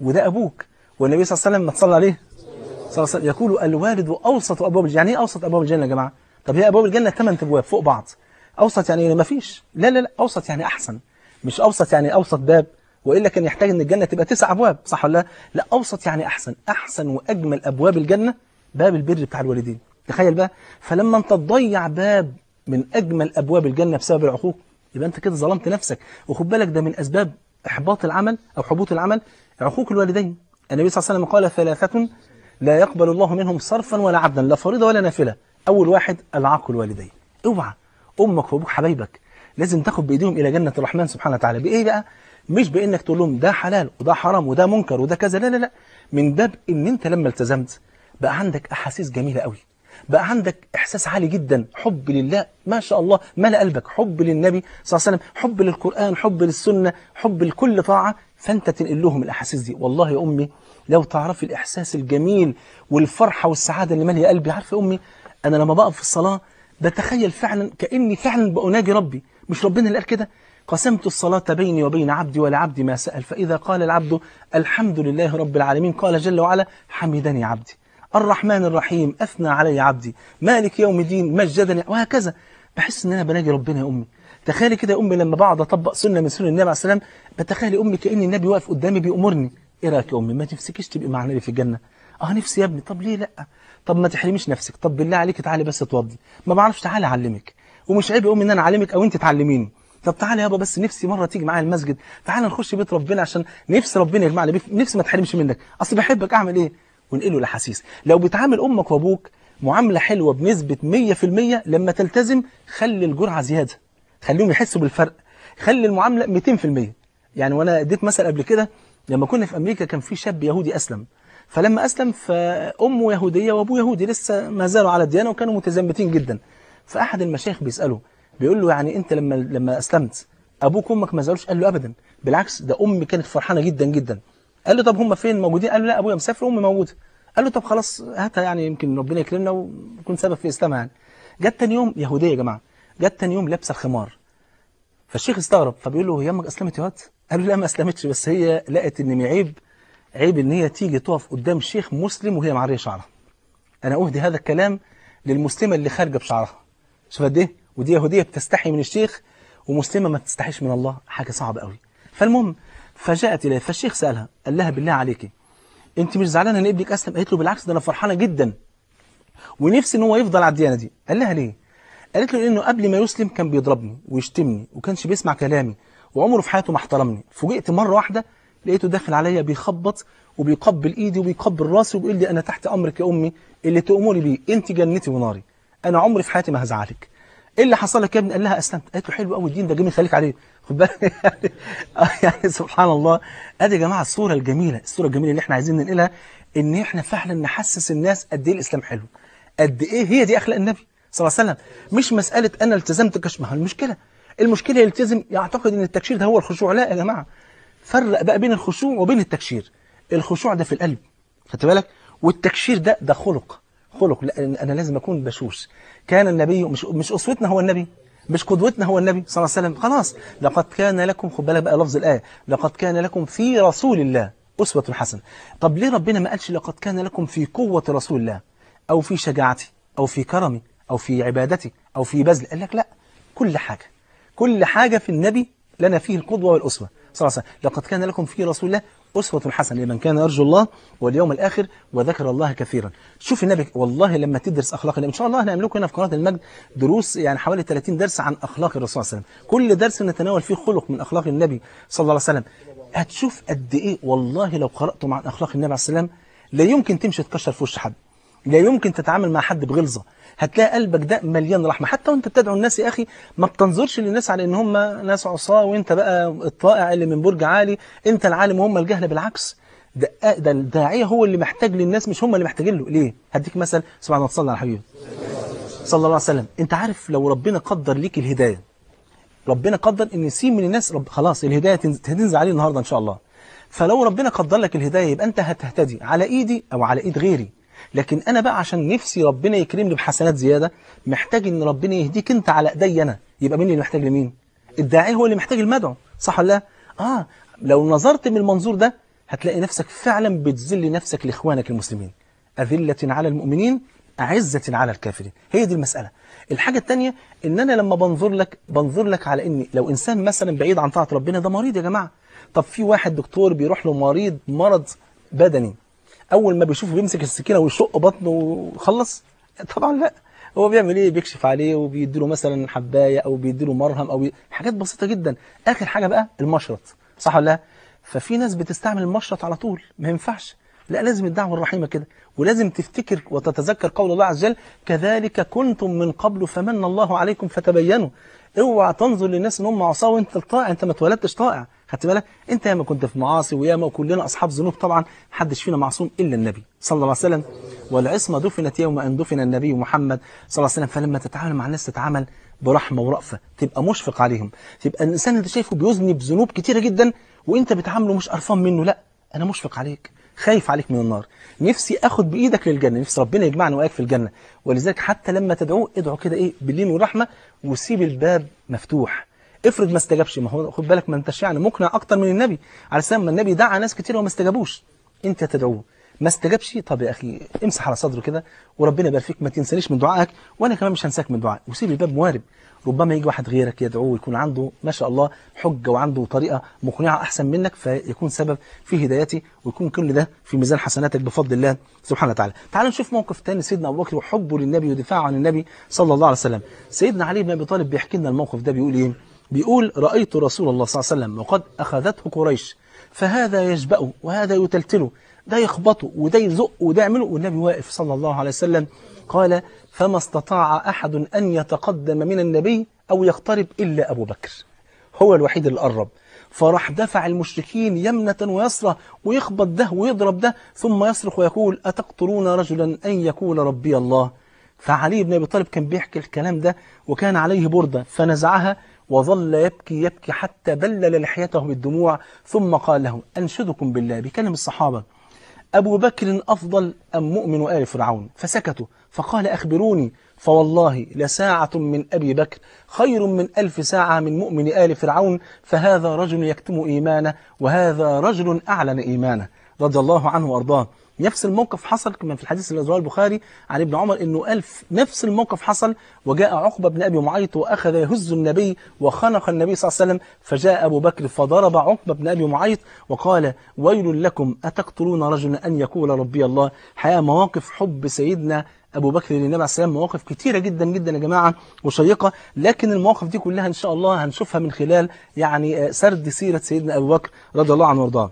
وده ابوك والنبي صلى الله عليه وسلم ما تصلى عليه صلى الله عليه وسلم يقول الوالد أوسط أبواب الجنة يعني إيه أوسط أبواب الجنة يا جماعة طب هي أبواب الجنة ثمان أبواب فوق بعض أوسط يعني إيه؟ ما فيش لا لا لا أوسط يعني أحسن مش أوسط يعني أوسط باب وإلا كان يحتاج إن الجنة تبقى تسع أبواب صح ولا لا لا أوسط يعني أحسن أحسن وأجمل أبواب الجنة باب البر بتاع الوالدين تخيل بقى فلما أنت تضيع باب من أجمل أبواب الجنة بسبب العقوق يبقى أنت كده ظلمت نفسك وخد بالك ده من أسباب إحباط العمل أو حبوط العمل عقوق الوالدين النبي صلى الله عليه وسلم قال ثلاثة لا يقبل الله منهم صرفا ولا عدلا لا فريضة ولا نافلة أول واحد العاق الوالدين اوعى أمك وأبوك حبايبك لازم تاخد بإيديهم إلى جنة الرحمن سبحانه وتعالى بإيه بقى؟ مش بإنك تقول لهم ده حلال وده حرام وده منكر وده كذا لا لا لا من باب إن أنت لما التزمت بقى عندك أحاسيس جميلة قوي بقى عندك إحساس عالي جدا حب لله ما شاء الله ملأ قلبك حب للنبي صلى الله عليه وسلم حب للقرآن حب للسنة حب لكل طاعة فأنت تنقل لهم الأحاسيس دي والله يا أمي لو تعرفي الإحساس الجميل والفرحة والسعادة اللي مالية قلبي عارفة أمي أنا لما بقف في الصلاة بتخيل فعلا كأني فعلا بأناجي ربي مش ربنا اللي قال كده قسمت الصلاة بيني وبين عبدي ولعبدي ما سأل فإذا قال العبد الحمد لله رب العالمين قال جل وعلا حمدني عبدي الرحمن الرحيم أثنى علي عبدي مالك يوم الدين مجدني وهكذا بحس إن أنا بناجي ربنا يا أمي تخيلي كده يا أمي لما بقعد أطبق سنة من سنن النبي عليه السلام بتخيلي أمي كأن النبي واقف قدامي بيأمرني ايه رايك يا امي ما تمسكيش تبقي معنا لي في الجنه اه نفسي يا ابني طب ليه لا طب ما تحرميش نفسك طب بالله عليك تعالي بس اتوضي ما بعرفش تعالي اعلمك ومش عيب يا امي ان انا اعلمك او انت تعلميني طب تعالى يابا بس نفسي مره تيجي معايا المسجد تعالى نخش بيت ربنا عشان نفسي ربنا يجمعنا نفسي ما تحرمش منك اصل بحبك اعمل ايه ونقله الاحاسيس لو بتعامل امك وابوك معامله حلوه بنسبه 100% لما تلتزم خلي الجرعه زياده خليهم يحسوا بالفرق خلي المعامله 200% يعني وانا اديت مثل قبل كده لما كنا في أمريكا كان في شاب يهودي أسلم فلما أسلم فأمه يهودية وأبوه يهودي لسه ما زالوا على الديانة وكانوا متزمتين جدا فأحد المشايخ بيسأله بيقول له يعني أنت لما لما أسلمت أبوك وأمك ما زالوش قال له أبدا بالعكس ده أمي كانت فرحانة جدا جدا قال له طب هم فين موجودين قال له لا أبويا مسافر وأمي موجودة قال له طب خلاص هاتها يعني يمكن ربنا يكرمنا ونكون سبب في إسلامها يعني جت تاني يوم يهودية يا جماعة جت تاني يوم لابسة الخمار فالشيخ استغرب فبيقول له هي أمك أسلمت يا واد قالوا لا ما أسلمتش بس هي لقت إن عيب عيب إن هي تيجي تقف قدام شيخ مسلم وهي معرية شعرها أنا أهدي هذا الكلام للمسلمة اللي خارجة بشعرها شوف قد إيه ودي يهودية بتستحي من الشيخ ومسلمة ما بتستحيش من الله حاجة صعبة قوي فالمهم فجاءت إليه فالشيخ سألها قال لها بالله عليكي أنت مش زعلانة إن ابنك أسلم قالت له بالعكس ده أنا فرحانة جدا ونفسي إن هو يفضل على الديانة دي قال لها ليه قالت له إنه قبل ما يسلم كان بيضربني ويشتمني وكانش بيسمع كلامي وعمره في حياته ما احترمني فوجئت مره واحده لقيته داخل عليا بيخبط وبيقبل ايدي وبيقبل راسي وبيقول لي انا تحت امرك يا امي اللي تؤمري بيه انت جنتي وناري انا عمري في حياتي ما هزعلك ايه اللي حصل لك يا ابني قال لها اسلمت قالت له حلو قوي الدين ده جميل خليك عليه خد بالك *laughs* يعني سبحان الله ادي يا جماعه الصوره الجميله الصوره الجميله اللي احنا عايزين ننقلها ان احنا فعلا نحسس الناس قد ايه الاسلام حلو قد ايه هي دي اخلاق النبي صلى الله عليه وسلم مش مساله انا التزمت كشمه المشكله المشكله يلتزم يعتقد ان التكشير ده هو الخشوع لا يا جماعه فرق بقى بين الخشوع وبين التكشير الخشوع ده في القلب خدت بالك والتكشير ده ده خلق خلق لأن انا لازم اكون بشوش كان النبي مش مش اسوتنا هو النبي مش قدوتنا هو النبي صلى الله عليه وسلم خلاص لقد كان لكم خد بالك بقى لفظ الايه لقد كان لكم في رسول الله اسوه حسنه طب ليه ربنا ما قالش لقد كان لكم في قوه رسول الله او في شجاعتي او في كرمي او في عبادتي او في بذل قال لك لا كل حاجه كل حاجة في النبي لنا فيه القدوة والأسوة صلى الله عليه وسلم لقد كان لكم في رسول الله أسوة حسنة لمن كان يرجو الله واليوم الآخر وذكر الله كثيرا شوف النبي والله لما تدرس أخلاق النبي إن شاء الله نعمل لكم هنا في قناة المجد دروس يعني حوالي 30 درس عن أخلاق الرسول صلى الله عليه وسلم كل درس نتناول فيه خلق من أخلاق النبي صلى الله عليه وسلم هتشوف قد إيه والله لو قرأتم عن أخلاق النبي عليه السلام لا يمكن تمشي تكشر في وش حد لا يمكن تتعامل مع حد بغلظه هتلاقي قلبك ده مليان رحمه حتى وانت بتدعو الناس يا اخي ما بتنظرش للناس على ان هم ناس عصاه وانت بقى الطائع اللي من برج عالي انت العالم وهم الجهل بالعكس ده ده الداعيه هو اللي محتاج للناس مش هم اللي محتاجين له ليه هديك مثل سبحان الله صلى على حبيبه صلى الله عليه وسلم انت عارف لو ربنا قدر ليك الهدايه ربنا قدر ان سين من الناس رب خلاص الهدايه هتنزل عليه النهارده ان شاء الله فلو ربنا قدر لك الهدايه يبقى انت هتهتدي على ايدي او على ايد غيري لكن انا بقى عشان نفسي ربنا يكرمني بحسنات زياده محتاج ان ربنا يهديك انت على ايدي انا يبقى مين اللي محتاج لمين الداعي هو اللي محتاج المدعو صح ولا لا اه لو نظرت من المنظور ده هتلاقي نفسك فعلا بتذل نفسك لاخوانك المسلمين اذله على المؤمنين أعزة على الكافرين هي دي المسألة الحاجة الثانية إن أنا لما بنظر لك بنظر لك على إن لو إنسان مثلا بعيد عن طاعة ربنا ده مريض يا جماعة طب في واحد دكتور بيروح له مريض مرض بدني اول ما بيشوفه بيمسك السكينه ويشق بطنه وخلص طبعا لا هو بيعمل ايه بيكشف عليه وبيديله مثلا حبايه او بيديله مرهم او بي... حاجات بسيطه جدا اخر حاجه بقى المشرط صح ولا لا ففي ناس بتستعمل المشرط على طول ما ينفعش لا لازم الدعوه الرحيمه كده ولازم تفتكر وتتذكر قول الله عز وجل كذلك كنتم من قبل فمن الله عليكم فتبينوا اوعى تنظر للناس ان هم عصاه وانت الطائع انت ما اتولدتش طائع خدت بالك انت ياما كنت في معاصي وياما وكلنا اصحاب ذنوب طبعا محدش فينا معصوم الا النبي صلى الله عليه وسلم والعصمه دفنت يوم ان دفن النبي محمد صلى الله عليه وسلم فلما تتعامل مع الناس تتعامل برحمه ورأفه تبقى مشفق عليهم تبقى الانسان اللي شايفه بيذنب ذنوب كتيره جدا وانت بتعامله مش قرفان منه لا انا مشفق عليك خايف عليك من النار نفسي اخد بايدك للجنه نفسي ربنا يجمعنا واياك في الجنه ولذلك حتى لما تدعوه ادعو كده ايه باللين والرحمه وسيب الباب مفتوح افرض ما استجابش ما هو خد بالك ما انتش يعني مقنع اكتر من النبي على السلام ما النبي دعا ناس كتير وما استجابوش انت تدعوه ما استجابش طب يا اخي امسح على صدره كده وربنا يبارك فيك ما تنسانيش من دعائك وانا كمان مش هنساك من دعائي وسيب الباب موارب ربما يجي واحد غيرك يدعوه ويكون عنده ما شاء الله حجه وعنده طريقه مقنعه احسن منك فيكون سبب في هدايتي ويكون كل ده في ميزان حسناتك بفضل الله سبحانه وتعالى. تعال نشوف موقف ثاني سيدنا ابو بكر وحبه للنبي ودفاعه عن النبي صلى الله عليه وسلم. سيدنا علي بن ابي طالب بيحكي لنا الموقف ده بيقول ايه؟ بيقول رأيت رسول الله صلى الله عليه وسلم وقد أخذته قريش فهذا يشبأه وهذا يتلتله ده يخبطه وده يزق وده يعمله والنبي واقف صلى الله عليه وسلم قال فما استطاع أحد أن يتقدم من النبي أو يقترب إلا أبو بكر هو الوحيد اللي قرب فراح دفع المشركين يمنة ويسرى ويخبط ده ويضرب ده ثم يصرخ ويقول أتقتلون رجلا أن يكون ربي الله فعلي بن أبي طالب كان بيحكي الكلام ده وكان عليه بردة فنزعها وظل يبكي يبكي حتى بلل لحيته بالدموع ثم قال له أنشدكم بالله بكلم الصحابة أبو بكر أفضل أم مؤمن آل فرعون فسكتوا فقال أخبروني فوالله لساعة من أبي بكر خير من ألف ساعة من مؤمن آل فرعون فهذا رجل يكتم إيمانه وهذا رجل أعلن إيمانه رضي الله عنه وأرضاه نفس الموقف حصل كما في الحديث اللي رواه البخاري عن ابن عمر انه قال نفس الموقف حصل وجاء عقبه بن ابي معيط واخذ يهز النبي وخنق النبي صلى الله عليه وسلم فجاء ابو بكر فضرب عقبه بن ابي معيط وقال ويل لكم اتقتلون رجلا ان يقول ربي الله حياه مواقف حب سيدنا أبو بكر للنبي عليه السلام مواقف كتيرة جدا جدا يا جماعة وشيقة لكن المواقف دي كلها إن شاء الله هنشوفها من خلال يعني آه، سرد سيرة سيدنا أبو بكر رضي الله عنه وارضاه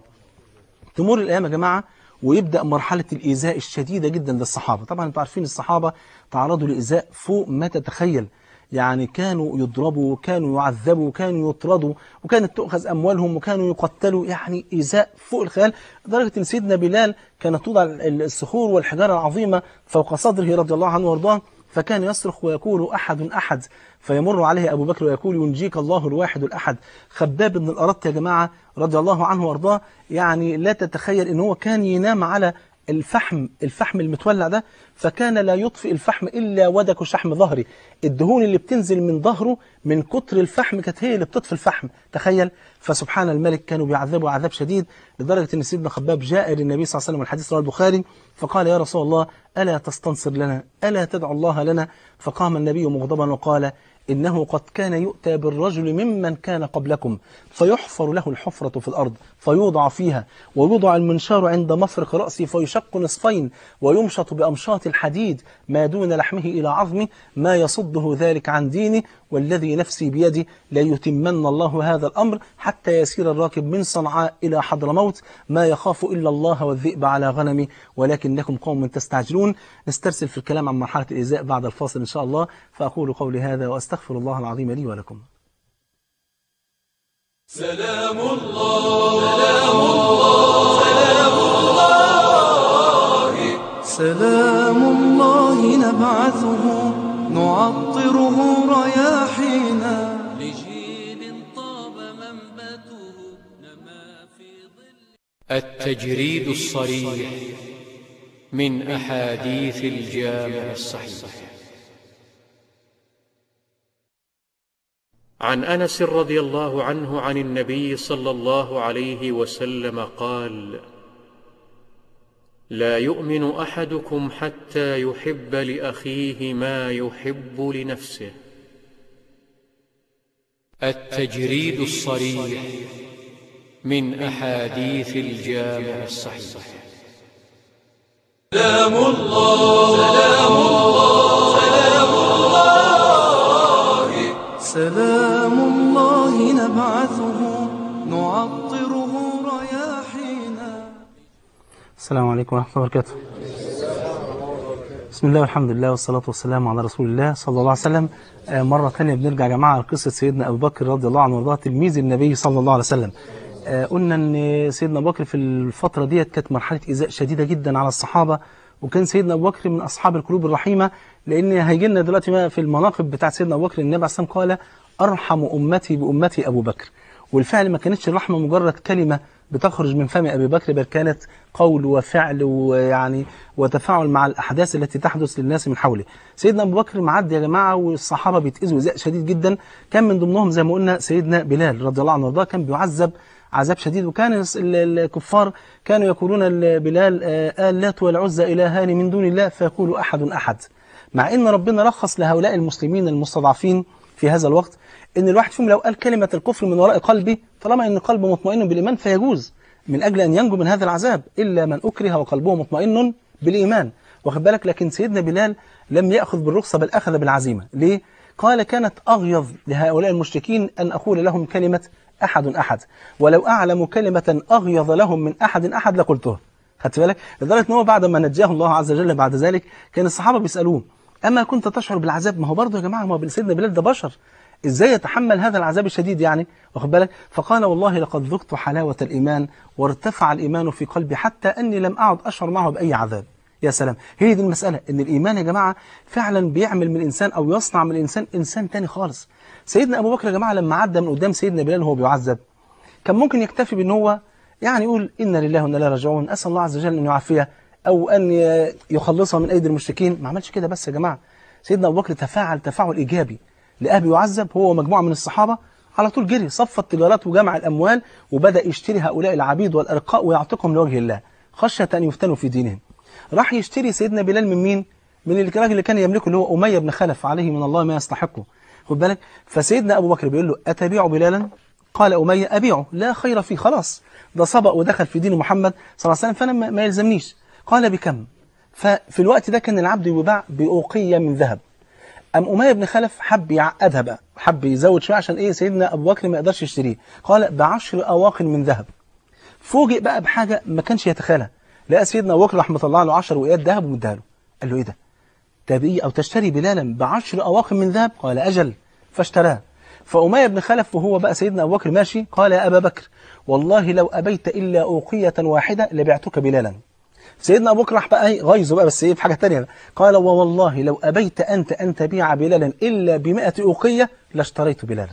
تمر الأيام يا جماعة ويبدأ مرحلة الإيذاء الشديدة جدا للصحابة طبعا انتوا عارفين الصحابة تعرضوا لإيذاء فوق ما تتخيل يعني كانوا يضربوا وكانوا يعذبوا وكانوا يطردوا وكانت تؤخذ أموالهم وكانوا يقتلوا يعني إيذاء فوق الخيال لدرجة أن سيدنا بلال كانت توضع الصخور والحجارة العظيمة فوق صدره رضي الله عنه وارضاه فكان يصرخ ويقول أحد أحد فيمر عليه أبو بكر ويقول ينجيك الله الواحد الأحد خباب بن الأرط يا جماعة رضي الله عنه وارضاه يعني لا تتخيل ان كان ينام على الفحم الفحم المتولع ده فكان لا يطفئ الفحم إلا ودك شحم ظهري الدهون اللي بتنزل من ظهره من كتر الفحم كانت هي اللي بتطفي الفحم تخيل فسبحان الملك كانوا بيعذبوا عذاب شديد لدرجة أن سيدنا خباب جاء للنبي صلى الله عليه وسلم والحديث رواه البخاري فقال يا رسول الله ألا تستنصر لنا ألا تدعو الله لنا فقام النبي مغضبا وقال إنه قد كان يؤتى بالرجل ممن كان قبلكم فيحفر له الحفرة في الأرض فيوضع فيها ويوضع المنشار عند مفرق رأسه فيشق نصفين ويمشط بأمشاط الحديد ما دون لحمه إلى عظمه ما يصده ذلك عن دينه والذي نفسي بيده لا يتمن الله هذا الأمر حتى يسير الراكب من صنعاء إلى حضر موت ما يخاف إلا الله والذئب على غنمه ولكنكم قوم تستعجلون نسترسل في الكلام عن مرحلة الإزاء بعد الفاصل إن شاء الله فأقول قولي هذا وأستغفر الله العظيم لي ولكم سلام الله سلام الله سلام الله سلام الله نبعثه نعطره رياحينا لجيل طاب منبته نما في ظل التجريد الصريح من أحاديث الجامع الصحيح عن انس رضي الله عنه عن النبي صلى الله عليه وسلم قال لا يؤمن احدكم حتى يحب لاخيه ما يحب لنفسه التجريد الصريح من احاديث الجامع الصحيح سلام الله سلام الله السلام عليكم ورحمة الله وبركاته بسم الله والحمد لله والصلاة والسلام على رسول الله صلى الله عليه وسلم آه مرة ثانية بنرجع يا جماعة لقصة سيدنا أبو بكر رضي الله عنه وارضاه تلميذ النبي صلى الله عليه وسلم آه قلنا أن سيدنا أبو بكر في الفترة ديت كانت مرحلة إيذاء شديدة جدا على الصحابة وكان سيدنا أبو بكر من أصحاب القلوب الرحيمة لأن هيجي لنا دلوقتي في المناقب بتاعت سيدنا أبو بكر النبي عليه الصلاة والسلام قال أرحم أمتي بأمتي أبو بكر والفعل ما كانتش الرحمة مجرد كلمة بتخرج من فم أبي بكر بل كانت قول وفعل ويعني وتفاعل مع الأحداث التي تحدث للناس من حوله سيدنا أبو بكر معدي يا جماعة والصحابة بيتأذوا إزاء شديد جدا كان من ضمنهم زي ما قلنا سيدنا بلال رضي الله عنه وارضاه كان بيعذب عذاب شديد وكان الكفار كانوا يقولون لبلال آلات آه، آه، والعزى إلهان من دون الله فيقول أحد أحد مع أن ربنا رخص لهؤلاء المسلمين المستضعفين في هذا الوقت ان الواحد فيهم لو قال كلمه الكفر من وراء قلبي طالما ان قلبه مطمئن بالايمان فيجوز من اجل ان ينجو من هذا العذاب الا من اكره وقلبه مطمئن بالايمان واخد بالك لكن سيدنا بلال لم ياخذ بالرخصه بل اخذ بالعزيمه ليه قال كانت اغيظ لهؤلاء المشركين ان اقول لهم كلمه احد احد ولو اعلم كلمه اغيظ لهم من احد احد لقلتها خدت بالك لدرجه ان هو بعد ما نجاه الله عز وجل بعد ذلك كان الصحابه بيسالوه اما كنت تشعر بالعذاب ما هو برضه يا جماعه ما هو سيدنا بلال ده بشر ازاي يتحمل هذا العذاب الشديد يعني واخد بالك فقال والله لقد ذقت حلاوة الإيمان وارتفع الإيمان في قلبي حتى أني لم أعد أشعر معه بأي عذاب يا سلام هي دي المسألة ان الإيمان يا جماعة فعلا بيعمل من الإنسان أو يصنع من الإنسان إنسان تاني خالص سيدنا أبو بكر يا جماعة لما عدى من قدام سيدنا بلال وهو بيعذب كان ممكن يكتفي بأن هو يعني يقول إنا لله وإنا لا راجعون أسأل الله عز وجل أن يعافيه أو أن يخلصها من أيدي المشركين ما عملش كده بس يا جماعة سيدنا أبو بكر تفاعل تفاعل إيجابي لأه يعذب هو ومجموعة من الصحابة على طول جري صف التجارات وجمع الأموال وبدأ يشتري هؤلاء العبيد والأرقاء ويعتقهم لوجه الله خشية أن يفتنوا في دينهم راح يشتري سيدنا بلال من مين؟ من الراجل اللي كان يملكه اللي هو أمية بن خلف عليه من الله ما يستحقه خد بالك فسيدنا أبو بكر بيقول له أتبيع بلالا قال أمية أبيعه لا خير فيه خلاص ده سبق ودخل في دين محمد صلى الله عليه وسلم فأنا ما يلزمنيش قال بكم ففي الوقت ده كان العبد يباع بأوقية من ذهب أم أمية بن خلف حب يعقدها بقى حب يزود شوية عشان إيه سيدنا أبو بكر ما يقدرش يشتريه قال بعشر أواق من ذهب فوجئ بقى بحاجة ما كانش يتخيلها لقى سيدنا أبو بكر رحمة الله له عشر وقيات ذهب ومديها له قال له إيه ده تبيع أو تشتري بلالا بعشر أواق من ذهب قال أجل فاشتراها فأمية بن خلف وهو بقى سيدنا أبو بكر ماشي قال يا أبا بكر والله لو أبيت إلا أوقية واحدة لبعتك بلالا سيدنا ابو بكر راح بقى إيه، غيظه بقى بس ايه في حاجة ثانيه قال ووالله لو ابيت انت ان تبيع بلالا الا ب100 اوقيه لاشتريت بلالا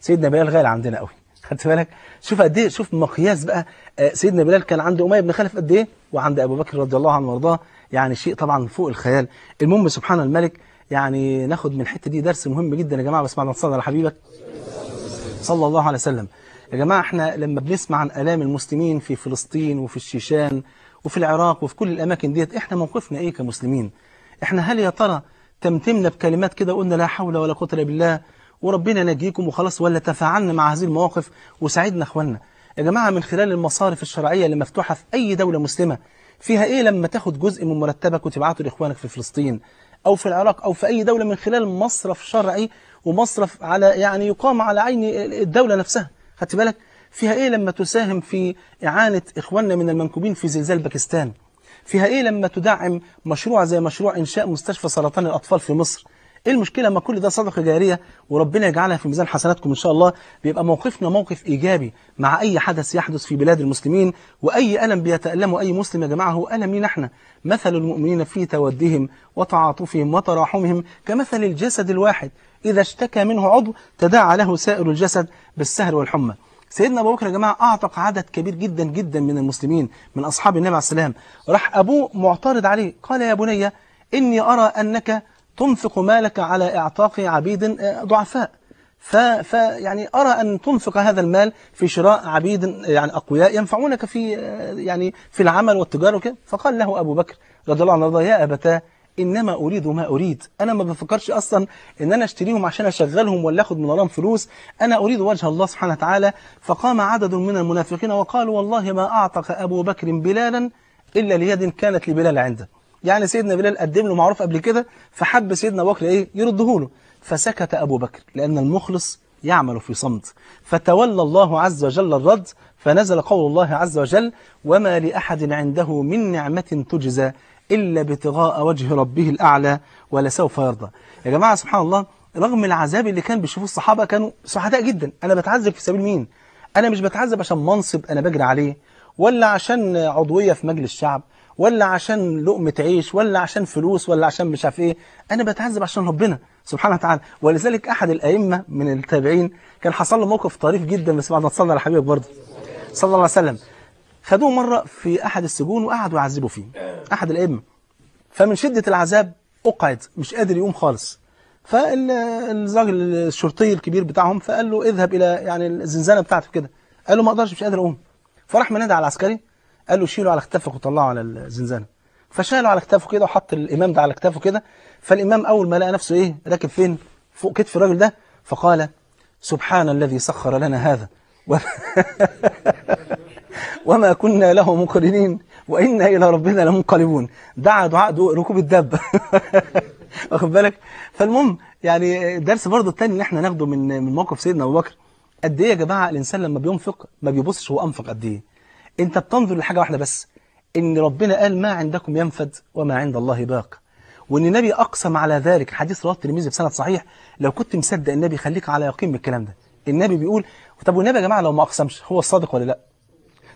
سيدنا بلال غالي عندنا قوي *laughs* خدت بالك شوف قد ايه شوف مقياس بقى آه، سيدنا بلال كان عند اميه بن خلف قد ايه وعند ابو بكر رضي الله عنه وارضاه يعني شيء طبعا فوق الخيال المهم سبحان الملك يعني ناخد من الحته دي درس مهم جدا يا جماعه بس بعد ما على حبيبك صلى الله عليه وسلم يا جماعه احنا لما بنسمع عن الام المسلمين في فلسطين وفي الشيشان وفي العراق وفي كل الأماكن ديت إحنا موقفنا إيه كمسلمين إحنا هل يا ترى تمتمنا بكلمات كده قلنا لا حول ولا قوة إلا بالله وربنا نجيكم وخلاص ولا تفاعلنا مع هذه المواقف وساعدنا إخواننا يا جماعة من خلال المصارف الشرعية اللي مفتوحة في أي دولة مسلمة فيها إيه لما تاخد جزء من مرتبك وتبعته لإخوانك في فلسطين أو في العراق أو في أي دولة من خلال مصرف شرعي ومصرف على يعني يقام على عين الدولة نفسها خدت بالك فيها إيه لما تساهم في إعانة إخواننا من المنكوبين في زلزال باكستان فيها إيه لما تدعم مشروع زي مشروع إنشاء مستشفى سرطان الأطفال في مصر ايه المشكله ما كل ده صدقه جاريه وربنا يجعلها في ميزان حسناتكم ان شاء الله بيبقى موقفنا موقف ايجابي مع اي حدث يحدث في بلاد المسلمين واي الم بيتالمه اي مسلم يا جماعه هو الم مين احنا مثل المؤمنين في تودهم وتعاطفهم وتراحمهم كمثل الجسد الواحد اذا اشتكى منه عضو تداعى له سائر الجسد بالسهر والحمى سيدنا أبو بكر يا جماعة أعتق عدد كبير جدا جدا من المسلمين من أصحاب النبي عليه السلام راح أبوه معترض عليه قال يا بني إني أرى أنك تنفق مالك على إعتاق عبيد آه، ضعفاء ف... ف يعني أرى أن تنفق هذا المال في شراء عبيد آه، يعني أقوياء ينفعونك في آه، يعني في العمل والتجارة وكده فقال له أبو بكر رضي الله عنه يا أبتاه انما اريد ما اريد انا ما بفكرش اصلا ان انا اشتريهم عشان اشغلهم ولا اخد من وراهم فلوس انا اريد وجه الله سبحانه وتعالى فقام عدد من المنافقين وقالوا والله ما اعتق ابو بكر بلالا الا ليد كانت لبلال عنده يعني سيدنا بلال قدم له معروف قبل كده فحب سيدنا بكر ايه يرده له فسكت ابو بكر لان المخلص يعمل في صمت فتولى الله عز وجل الرد فنزل قول الله عز وجل وما لأحد عنده من نعمة تجزى إلا ابتغاء وجه ربه الأعلى ولسوف يرضى يا جماعة سبحان الله رغم العذاب اللي كان بيشوفوه الصحابة كانوا سعداء جدا أنا بتعذب في سبيل مين أنا مش بتعذب عشان منصب أنا بجري عليه ولا عشان عضوية في مجلس الشعب ولا عشان لقمة عيش ولا عشان فلوس ولا عشان مش عارف ايه انا بتعذب عشان ربنا سبحانه وتعالى ولذلك احد الائمه من التابعين كان حصل له موقف طريف جدا بس بعد ما تصلى على حبيبك برضه صلى الله عليه وسلم خدوه مرة في أحد السجون وقعدوا يعذبوا فيه أحد الأئمة فمن شدة العذاب أقعد مش قادر يقوم خالص فالراجل الشرطي الكبير بتاعهم فقال له اذهب إلى يعني الزنزانة بتاعته كده قال له ما أقدرش مش قادر أقوم فراح منادى على العسكري قال له شيله على كتافك وطلعه على الزنزانة فشاله على كتافه كده وحط الإمام ده على كتافه كده فالإمام أول ما لقى نفسه إيه راكب فين فوق كتف الراجل ده فقال سبحان الذي سخر لنا هذا *laughs* وما كنا له مقرنين وإنا إلى ربنا لمنقلبون دعا دعاء ركوب الدب *laughs* واخد بالك فالمهم يعني الدرس برضه الثاني اللي احنا ناخده من من موقف سيدنا ابو بكر قد ايه يا جماعه الانسان لما بينفق ما بيبصش هو انفق قد ايه انت بتنظر لحاجه واحده بس ان ربنا قال ما عندكم ينفد وما عند الله باق وان النبي اقسم على ذلك حديث رواه الترمذي بسند صحيح لو كنت مصدق النبي خليك على يقين بالكلام ده النبي بيقول طب والنبي يا جماعه لو ما اقسمش هو الصادق ولا لا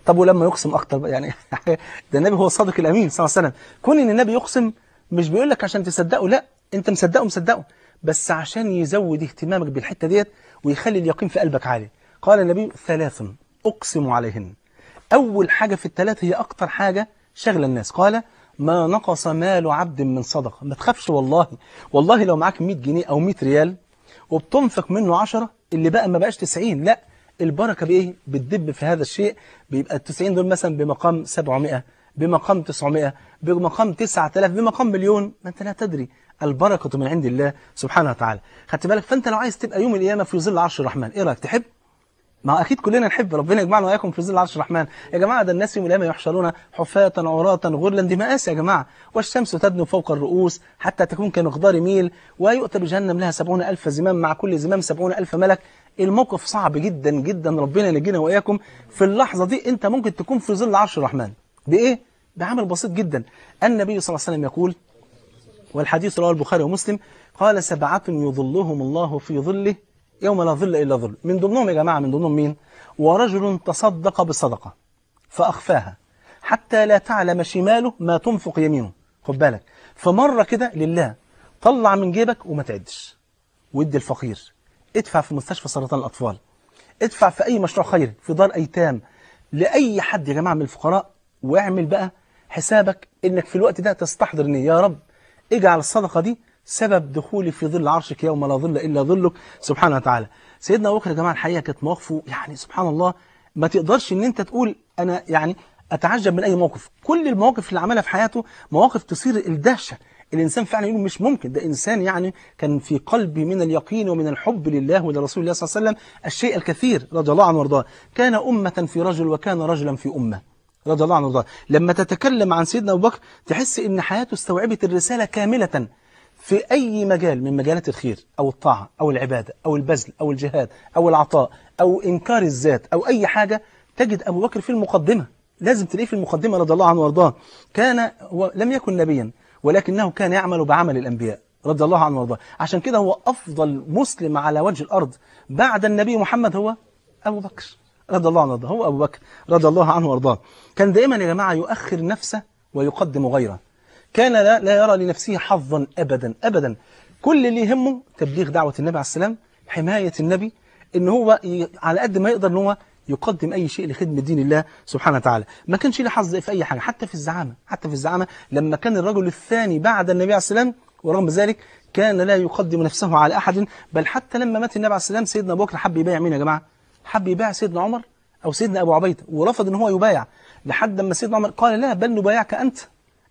طب ولما يقسم اكتر يعني *laughs* ده النبي هو الصادق الامين صلى الله عليه وسلم كون ان النبي يقسم مش بيقول لك عشان تصدقه لا انت مصدقه مصدقه بس عشان يزود اهتمامك بالحته ديت ويخلي اليقين في قلبك عالي قال النبي ثلاث اقسم عليهن اول حاجه في الثلاث هي اكتر حاجه شغل الناس قال ما نقص مال عبد من صدقه ما تخافش والله والله لو معاك 100 جنيه او 100 ريال وبتنفق منه 10 اللي بقى ما بقاش 90 لا البركة بإيه؟ بتدب في هذا الشيء بيبقى التسعين دول مثلا بمقام 700 بمقام 900 بمقام 9000 بمقام مليون ما أنت لا تدري البركة من عند الله سبحانه وتعالى خدت بالك فأنت لو عايز تبقى يوم القيامة في ظل عرش الرحمن إيه رأيك تحب؟ ما أكيد كلنا نحب ربنا يجمعنا وإياكم في ظل عرش الرحمن يا جماعة ده الناس يوم القيامة يحشرون حفاة عراة غرلا دي مآسي يا جماعة والشمس تدنو فوق الرؤوس حتى تكون كمقدار ميل ويؤتى بجهنم لها سبعون ألف زمام مع كل زمام سبعون ألف ملك الموقف صعب جدا جدا ربنا نجينا واياكم في اللحظه دي انت ممكن تكون في ظل عرش الرحمن بايه بعمل بسيط جدا النبي صلى الله عليه وسلم يقول والحديث رواه البخاري ومسلم قال سبعة يظلهم الله في ظله يوم لا ظل إلا ظل من ضمنهم يا جماعة من ضمنهم مين ورجل تصدق بالصدقة فأخفاها حتى لا تعلم شماله ما تنفق يمينه خد بالك فمرة كده لله طلع من جيبك وما تعدش وادي الفقير ادفع في مستشفى سرطان الأطفال ادفع في أي مشروع خيري في دار أيتام لأي حد يا جماعة من الفقراء واعمل بقى حسابك إنك في الوقت ده تستحضرني يا رب اجعل الصدقة دي سبب دخولي في ظل عرشك يوم لا ظل إلا ظلك سبحانه وتعالى سيدنا أبو بكر يا جماعة الحقيقة كانت مواقفه يعني سبحان الله ما تقدرش إن أنت تقول أنا يعني أتعجب من أي موقف كل المواقف اللي عملها في حياته مواقف تثير الدهشة الانسان فعلا يقول مش ممكن ده انسان يعني كان في قلبي من اليقين ومن الحب لله ولرسول الله صلى الله عليه وسلم الشيء الكثير رضي الله عنه وارضاه كان امه في رجل وكان رجلا في امه رضي الله عنه وارضاه لما تتكلم عن سيدنا ابو بكر تحس ان حياته استوعبت الرساله كامله في أي مجال من مجالات الخير أو الطاعة أو العبادة أو البذل أو الجهاد أو العطاء أو إنكار الذات أو أي حاجة تجد أبو بكر في المقدمة لازم تلاقيه في المقدمة رضي الله عنه وارضاه كان هو لم يكن نبيا ولكنه كان يعمل بعمل الأنبياء رضي الله عنه وارضاه عشان كده هو أفضل مسلم على وجه الأرض بعد النبي محمد هو أبو بكر رضي الله عنه وارضاه هو أبو بكر رضي الله عنه وارضاه كان دائما يا جماعة يؤخر نفسه ويقدم غيره كان لا, لا يرى لنفسه حظا أبدا أبدا كل اللي يهمه تبليغ دعوة النبي عليه السلام حماية النبي ان هو على قد ما يقدر ان هو يقدم أي شيء لخدمة دين الله سبحانه وتعالى ما كانش له حظ في أي حاجة حتى في الزعامة حتى في الزعامة لما كان الرجل الثاني بعد النبي عليه السلام ورغم ذلك كان لا يقدم نفسه على أحد بل حتى لما مات النبي عليه السلام سيدنا أبو بكر حب يبايع مين يا جماعة حب يبايع سيدنا عمر أو سيدنا أبو عبيدة ورفض أن هو يبايع لحد ما سيدنا عمر قال لا بل نبايعك أنت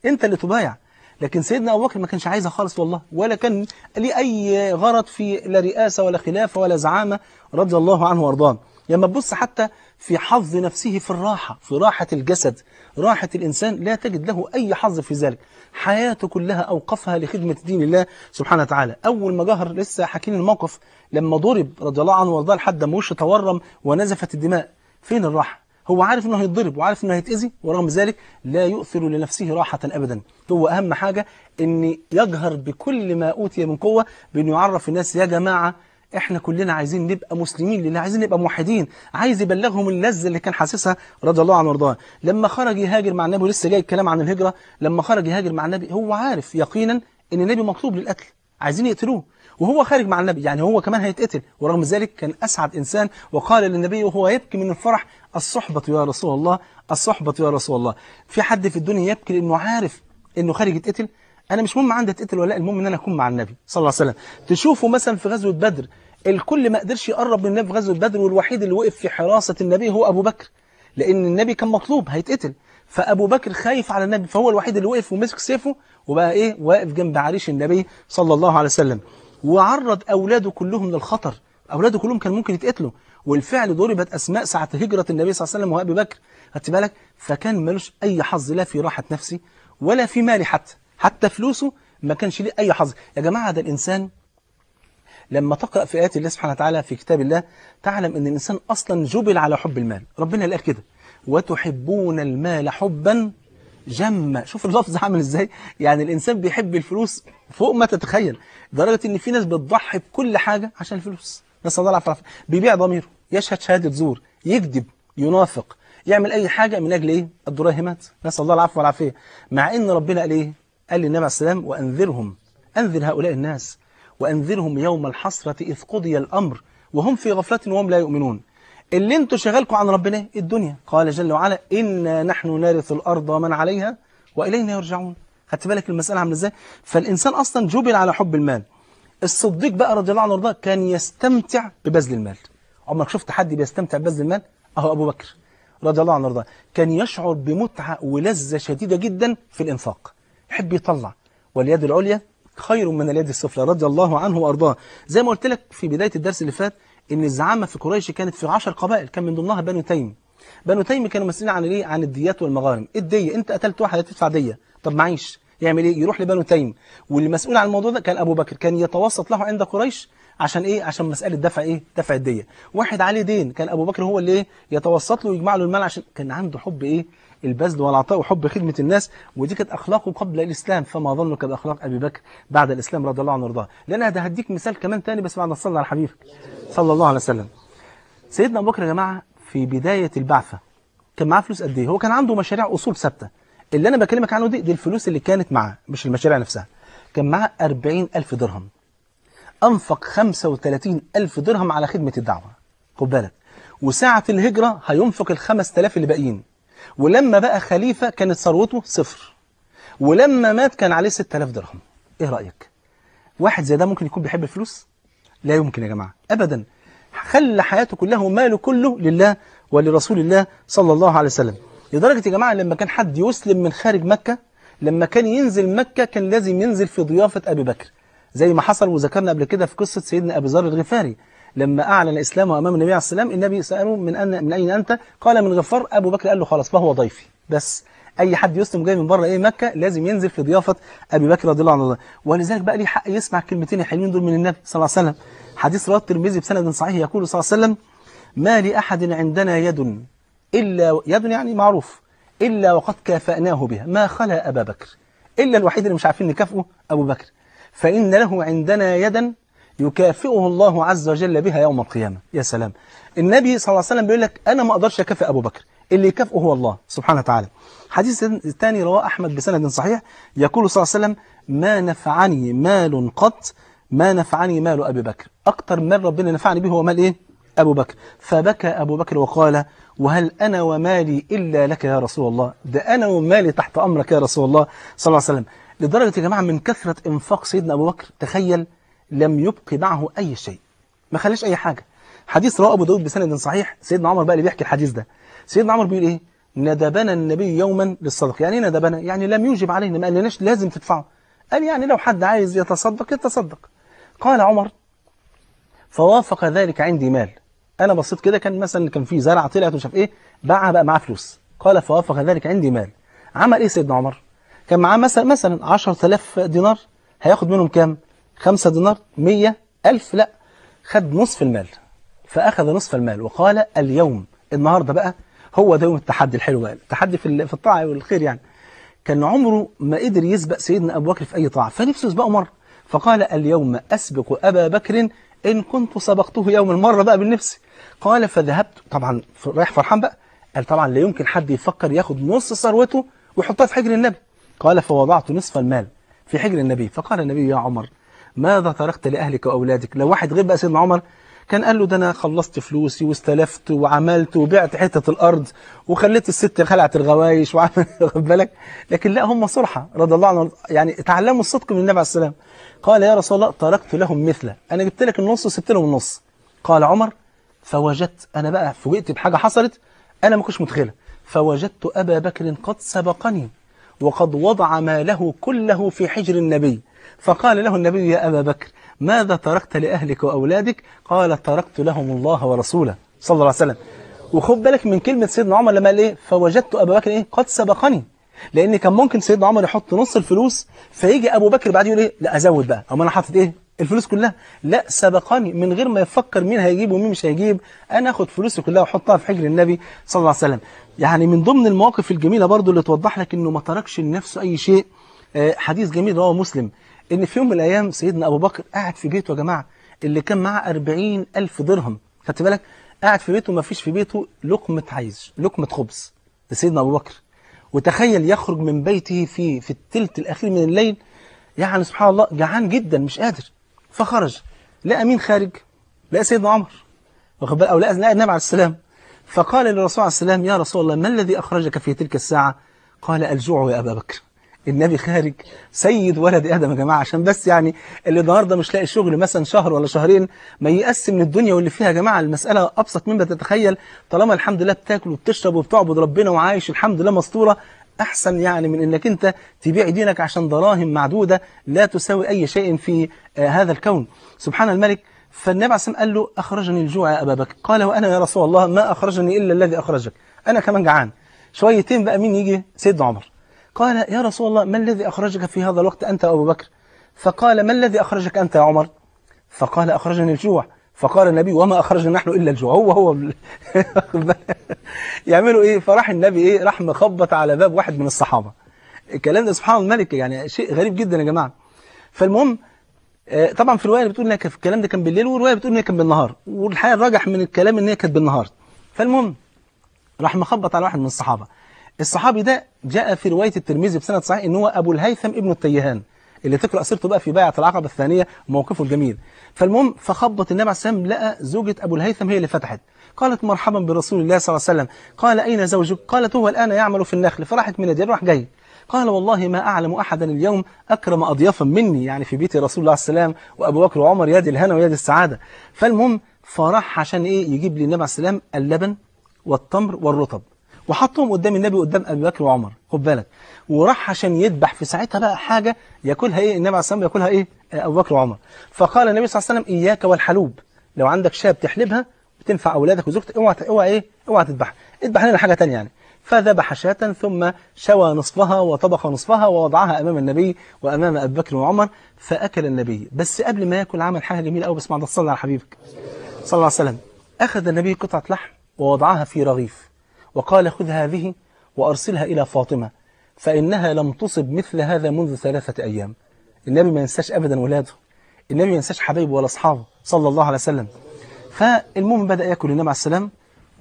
أنت اللي تبايع لكن سيدنا أبو بكر ما كانش عايزها خالص والله ولا كان ليه أي غرض في لا رئاسة ولا خلافة ولا زعامة رضي الله عنه وأرضاه لما تبص حتى في حظ نفسه في الراحة في راحة الجسد راحة الإنسان لا تجد له أي حظ في ذلك حياته كلها أوقفها لخدمة دين الله سبحانه وتعالى أول ما جهر لسه حكين الموقف لما ضرب رضي الله عنه وارضاه لحد ما وشه تورم ونزفت الدماء فين الراحة هو عارف انه هيتضرب وعارف انه هيتأذي ورغم ذلك لا يؤثر لنفسه راحة ابدا هو اهم حاجة ان يجهر بكل ما اوتي من قوة بانه يعرف الناس يا جماعة احنا كلنا عايزين نبقى مسلمين لان عايزين نبقى موحدين عايز يبلغهم اللذه اللي كان حاسسها رضي الله عنه وارضاه لما خرج يهاجر مع النبي ولسه جاي الكلام عن الهجره لما خرج يهاجر مع النبي هو عارف يقينا ان النبي مطلوب للقتل عايزين يقتلوه وهو خارج مع النبي يعني هو كمان هيتقتل ورغم ذلك كان أسعد إنسان وقال للنبي وهو يبكي من الفرح الصحبة يا رسول الله الصحبة يا رسول الله في حد في الدنيا يبكي لأنه عارف أنه خارج يتقتل انا مش مهم عندي اتقتل ولا لا المهم ان انا اكون مع النبي صلى الله عليه وسلم تشوفوا مثلا في غزوه بدر الكل ما قدرش يقرب من النبي في غزوه بدر والوحيد اللي وقف في حراسه النبي هو ابو بكر لان النبي كان مطلوب هيتقتل فابو بكر خايف على النبي فهو الوحيد اللي وقف ومسك سيفه وبقى ايه واقف جنب عريش النبي صلى الله عليه وسلم وعرض اولاده كلهم للخطر اولاده كلهم كان ممكن يتقتلوا والفعل ضربت اسماء ساعه هجره النبي صلى الله عليه وسلم وابي بكر خدت بالك فكان ملوش اي حظ لا في راحه نفسي ولا في مالي حتى حتى فلوسه ما كانش ليه أي حظ يا جماعة ده الإنسان لما تقرأ في آيات الله سبحانه وتعالى في كتاب الله تعلم أن الإنسان أصلا جبل على حب المال ربنا قال كده وتحبون المال حبا جما شوف اللفظ عامل ازاي يعني الإنسان بيحب الفلوس فوق ما تتخيل لدرجه أن في ناس بتضحي بكل حاجة عشان الفلوس نسأل الله العافية بيبيع ضميره يشهد شهادة زور يكذب ينافق يعمل أي حاجة من أجل إيه الدراهمات نسأل الله العفو والعافية مع أن ربنا قال إيه قال للنبي عليه السلام وأنذرهم أنذر هؤلاء الناس وأنذرهم يوم الحسرة إذ قضي الأمر وهم في غفلة وهم لا يؤمنون اللي انتوا شغالكم عن ربنا إيه؟ الدنيا قال جل وعلا إنا نحن نرث الأرض ومن عليها وإلينا يرجعون خدت بالك المسألة عامله ازاي فالإنسان أصلا جبل على حب المال الصديق بقى رضي الله عنه وارضاه كان يستمتع ببذل المال عمرك شفت حد بيستمتع ببذل المال اهو ابو بكر رضي الله عنه وارضاه كان يشعر بمتعه ولذه شديده جدا في الانفاق يحب يطلع واليد العليا خير من اليد السفلى رضي الله عنه وارضاه زي ما قلت لك في بدايه الدرس اللي فات ان الزعامه في قريش كانت في 10 قبائل كان من ضمنها بنو تيم بنو تيم كانوا مسؤولين عن الايه عن الديات والمغارم إيه الديه انت قتلت واحد هتدفع ديه طب معيش يعمل ايه يروح لبنو تيم واللي مسؤول عن الموضوع ده كان ابو بكر كان يتوسط له عند قريش عشان ايه عشان مساله دفع ايه دفع الديه واحد عليه دين كان ابو بكر هو اللي ايه يتوسط له ويجمع له المال عشان كان عنده حب ايه البذل والعطاء وحب خدمة الناس ودي كانت أخلاقه قبل الإسلام فما ظنك بأخلاق أبي بكر بعد الإسلام رضي الله عنه وارضاه لأن هذا هديك مثال كمان تاني بس بعد ما على حبيبك صلى الله عليه وسلم سيدنا أبو بكر يا جماعة في بداية البعثة كان معاه فلوس قد إيه هو كان عنده مشاريع أصول ثابتة اللي أنا بكلمك عنه دي دي الفلوس اللي كانت معاه مش المشاريع نفسها كان معاه 40000 درهم أنفق 35000 درهم على خدمة الدعوة خد بالك وساعة الهجرة هينفق ال 5000 اللي باقيين ولما بقى خليفة كانت ثروته صفر ولما مات كان عليه 6000 درهم ايه رأيك واحد زي ده ممكن يكون بيحب الفلوس لا يمكن يا جماعة أبدا خلى حياته كلها وماله كله لله ولرسول الله صلى الله عليه وسلم لدرجة يا جماعة لما كان حد يسلم من خارج مكة لما كان ينزل مكة كان لازم ينزل في ضيافة أبي بكر زي ما حصل وذكرنا قبل كده في قصة سيدنا أبي ذر الغفاري لما أعلن إسلامه أمام النبي عليه السلام النبي سأله من أن من أين أنت قال من غفار أبو بكر قال له خلاص فهو ضيفي بس أي حد يسلم جاي من بره إيه مكة لازم ينزل في ضيافة أبي بكر رضي الله عنه ولذلك بقى ليه حق يسمع الكلمتين الحلوين دول من النبي صلى الله عليه وسلم حديث رواه الترمذي بسند صحيح يقول صلى الله عليه وسلم ما لأحد عندنا يد إلا يد يعني معروف إلا وقد كافأناه بها ما خلا أبا بكر إلا الوحيد اللي مش عارفين نكافئه أبو بكر فإن له عندنا يدا يكافئه الله عز وجل بها يوم القيامة يا سلام النبي صلى الله عليه وسلم بيقول لك أنا ما أقدرش أكافئ أبو بكر اللي يكافئه هو الله سبحانه وتعالى حديث الثاني رواه أحمد بسند صحيح يقول صلى الله عليه وسلم ما نفعني مال قط ما نفعني مال أبي بكر أكتر مال ربنا نفعني به هو مال إيه؟ أبو بكر فبكى أبو بكر وقال وهل أنا ومالي إلا لك يا رسول الله ده أنا ومالي تحت أمرك يا رسول الله صلى الله عليه وسلم لدرجة يا جماعة من كثرة إنفاق سيدنا أبو بكر تخيل لم يبق معه أي شيء ما خلاش أي حاجة حديث رواه أبو داود بسند صحيح سيدنا عمر بقى اللي بيحكي الحديث ده سيدنا عمر بيقول إيه ندبنا النبي يوما للصدق يعني ايه ندبنا يعني لم يوجب علينا ما قالناش لازم تدفعه قال يعني لو حد عايز يتصدق يتصدق قال عمر فوافق ذلك عندي مال انا بصيت كده كان مثلا كان في زرع طلعت ومش عارف ايه باعها بقى معاه فلوس قال فوافق ذلك عندي مال عمل ايه سيدنا عمر كان معاه مثلا مثلا 10000 دينار هياخد منهم كام خمسة دينار مية ألف لا خد نصف المال فأخذ نصف المال وقال اليوم النهاردة بقى هو ده يوم التحدي الحلو بقى التحدي في في الطاعة والخير يعني كان عمره ما قدر يسبق سيدنا أبو بكر في أي طاعة فنفسه يسبقه مرة فقال اليوم أسبق أبا بكر إن كنت سبقته يوم المرة بقى بالنفس قال فذهبت طبعا رايح فرحان بقى قال طبعا لا يمكن حد يفكر ياخد نص ثروته ويحطها في حجر النبي قال فوضعت نصف المال في حجر النبي فقال النبي يا عمر ماذا تركت لأهلك وأولادك لو واحد غير بقى سيدنا عمر كان قال له ده أنا خلصت فلوسي واستلفت وعملت وبعت حتة الأرض وخليت الست خلعت الغوايش *laughs* واخد بالك لكن لا هم صلحة رضي الله عنهم يعني تعلموا الصدق من النبي عليه السلام قال يا رسول الله تركت لهم مثله أنا جبت لك النص وسبت لهم النص قال عمر فوجدت أنا بقى فوجئت بحاجة حصلت أنا ما كنتش متخيلها فوجدت أبا بكر قد سبقني وقد وضع ماله كله في حجر النبي فقال له النبي يا أبا بكر ماذا تركت لأهلك وأولادك قال تركت لهم الله ورسوله صلى الله عليه وسلم وخب بالك من كلمة سيدنا عمر لما قال إيه فوجدت أبا بكر إيه قد سبقني لأن كان ممكن سيدنا عمر يحط نص الفلوس فيجي أبو بكر بعد يقول إيه لا أزود بقى أو أنا حاطط إيه الفلوس كلها لا سبقني من غير ما يفكر مين هيجيب ومين مش هيجيب انا اخد فلوسي كلها واحطها في حجر النبي صلى الله عليه وسلم يعني من ضمن المواقف الجميلة برضو اللي توضح لك انه ما تركش لنفسه اي شيء آه، حديث جميل رواه مسلم ان في يوم من الايام سيدنا ابو بكر قاعد في بيته يا جماعة اللي كان معاه اربعين الف درهم خدت بالك قاعد في بيته ما فيش في بيته لقمة عيش لقمة خبز ده سيدنا ابو بكر وتخيل يخرج من بيته في في الثلث الاخير من الليل يعني سبحان الله جعان جدا مش قادر فخرج لقى مين خارج لقى سيدنا عمر واخد بالك او لقى النبي عليه السلام فقال للرسول عليه السلام يا رسول الله ما الذي أخرجك في تلك الساعة قال الجوع يا أبا بكر النبي خارج سيد ولد آدم يا جماعة عشان بس يعني اللي النهارده مش لاقي شغل مثلا شهر ولا شهرين ما يقس من الدنيا واللي فيها يا جماعة المسألة أبسط مما تتخيل طالما الحمد لله بتاكل وبتشرب وبتعبد ربنا وعايش الحمد لله مستورة أحسن يعني من إنك أنت تبيع دينك عشان دراهم معدودة لا تساوي أي شيء في آه، هذا الكون سبحان الملك فالنبي عليه قال له أخرجني الجوع يا أبا بكر قال وأنا يا رسول الله ما أخرجني إلا الذي أخرجك أنا كمان جعان شويتين بقى مين يجي سيدنا عمر قال يا رسول الله ما الذي أخرجك في هذا الوقت أنت أبو بكر فقال ما الذي أخرجك أنت يا عمر فقال أخرجني الجوع فقال النبي وما أخرجنا نحن إلا الجوع هو هو *laughs* يعملوا إيه فراح النبي إيه راح مخبط على باب واحد من الصحابة الكلام ده سبحان الملك يعني شيء غريب جدا يا جماعة فالمهم آه، طبعا في الروايه اللي بتقول ان الكلام ده كان بالليل والروايه بتقول ان كان بالنهار والحقيقه الراجح من الكلام ان هي كانت بالنهار فالمهم راح مخبط على واحد من الصحابه الصحابي ده جاء في روايه الترمذي بسند صحيح ان هو ابو الهيثم ابن التيهان اللي تقرا سيرته بقى في بيعه العقبه الثانيه وموقفه الجميل فالمهم فخبط النبي عليه الصلاه لقى زوجة أبو الهيثم هي اللي فتحت قالت مرحبا برسول الله صلى الله عليه وسلم قال أين زوجك قالت هو الآن يعمل في النخل فراحت من الجيب راح جاي قال والله ما أعلم أحدا اليوم أكرم أضيافا مني يعني في بيت رسول الله السلام وأبو بكر وعمر يد الهنا ويد السعادة فالمهم فراح عشان إيه يجيب للنبي عليه السلام اللبن والتمر والرطب وحطهم قدام النبي قدام أبي بكر وعمر خد بالك وراح عشان يذبح في ساعتها بقى حاجة ياكلها إيه النبي عليه السلام ياكلها إيه أبو بكر وعمر فقال النبي صلى الله عليه وسلم إياك والحلوب لو عندك شاب تحلبها بتنفع أولادك وزوجتك اوعى اوعى إيه اوعى تذبحها اذبح لنا حاجة تانية يعني فذبح شاة ثم شوى نصفها وطبخ نصفها ووضعها أمام النبي وأمام أبي بكر وعمر فأكل النبي بس قبل ما يأكل عمل حاجة جميلة أو بس بعد الصلاة على حبيبك صلى الله عليه وسلم أخذ النبي قطعة لحم ووضعها في رغيف وقال خذ هذه وأرسلها إلى فاطمة فإنها لم تصب مثل هذا منذ ثلاثة أيام النبي ما ينساش أبدا ولاده النبي ما ينساش حبايبه ولا أصحابه صلى الله عليه وسلم فالمهم بدأ يأكل النبي عليه السلام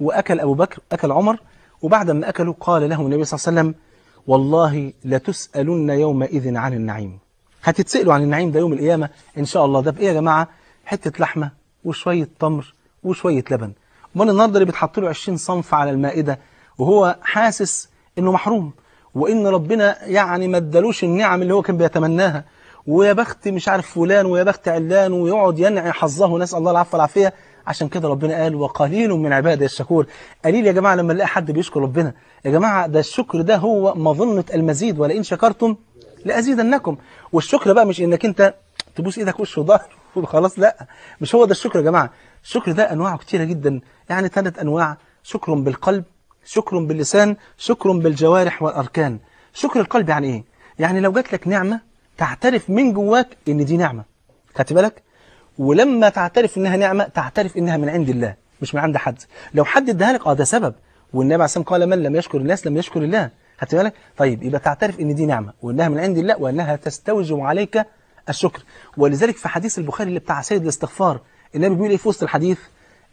وأكل أبو بكر أكل عمر وبعد ما أكلوا قال لهم النبي صلى الله عليه وسلم والله لتسألن يومئذ عن النعيم هتتسألوا عن النعيم ده يوم القيامة إن شاء الله ده بإيه يا جماعة حتة لحمة وشوية تمر وشوية لبن امال النهارده اللي بيتحط له 20 صنف على المائدة وهو حاسس إنه محروم وإن ربنا يعني ما ادالوش النعم اللي هو كان بيتمناها ويا بخت مش عارف فلان ويا بخت علان ويقعد ينعي حظه نسأل الله العفو والعافية عشان كده ربنا قال وقليل من عبادي الشكور قليل يا جماعة لما نلاقي حد بيشكر ربنا يا جماعة ده الشكر ده هو مظنة المزيد ولئن شكرتم لأزيدنكم والشكر بقى مش انك انت تبوس ايدك وش وظهر *laughs* وخلاص لا مش هو ده الشكر يا جماعة الشكر ده انواعه كتيرة جدا يعني ثلاث انواع شكر بالقلب شكر باللسان شكر بالجوارح والاركان شكر القلب يعني ايه يعني لو جات لك نعمة تعترف من جواك ان دي نعمة خدت بالك ولما تعترف انها نعمه تعترف انها من عند الله مش من عند حد لو حد اداها لك اه ده سبب والنبي عليه الصلاه والسلام قال من لم يشكر الناس لم يشكر الله خدت بالك طيب يبقى تعترف ان دي نعمه وانها من عند الله وانها تستوجب عليك الشكر ولذلك في حديث البخاري اللي بتاع سيد الاستغفار النبي بيقول ايه في وسط الحديث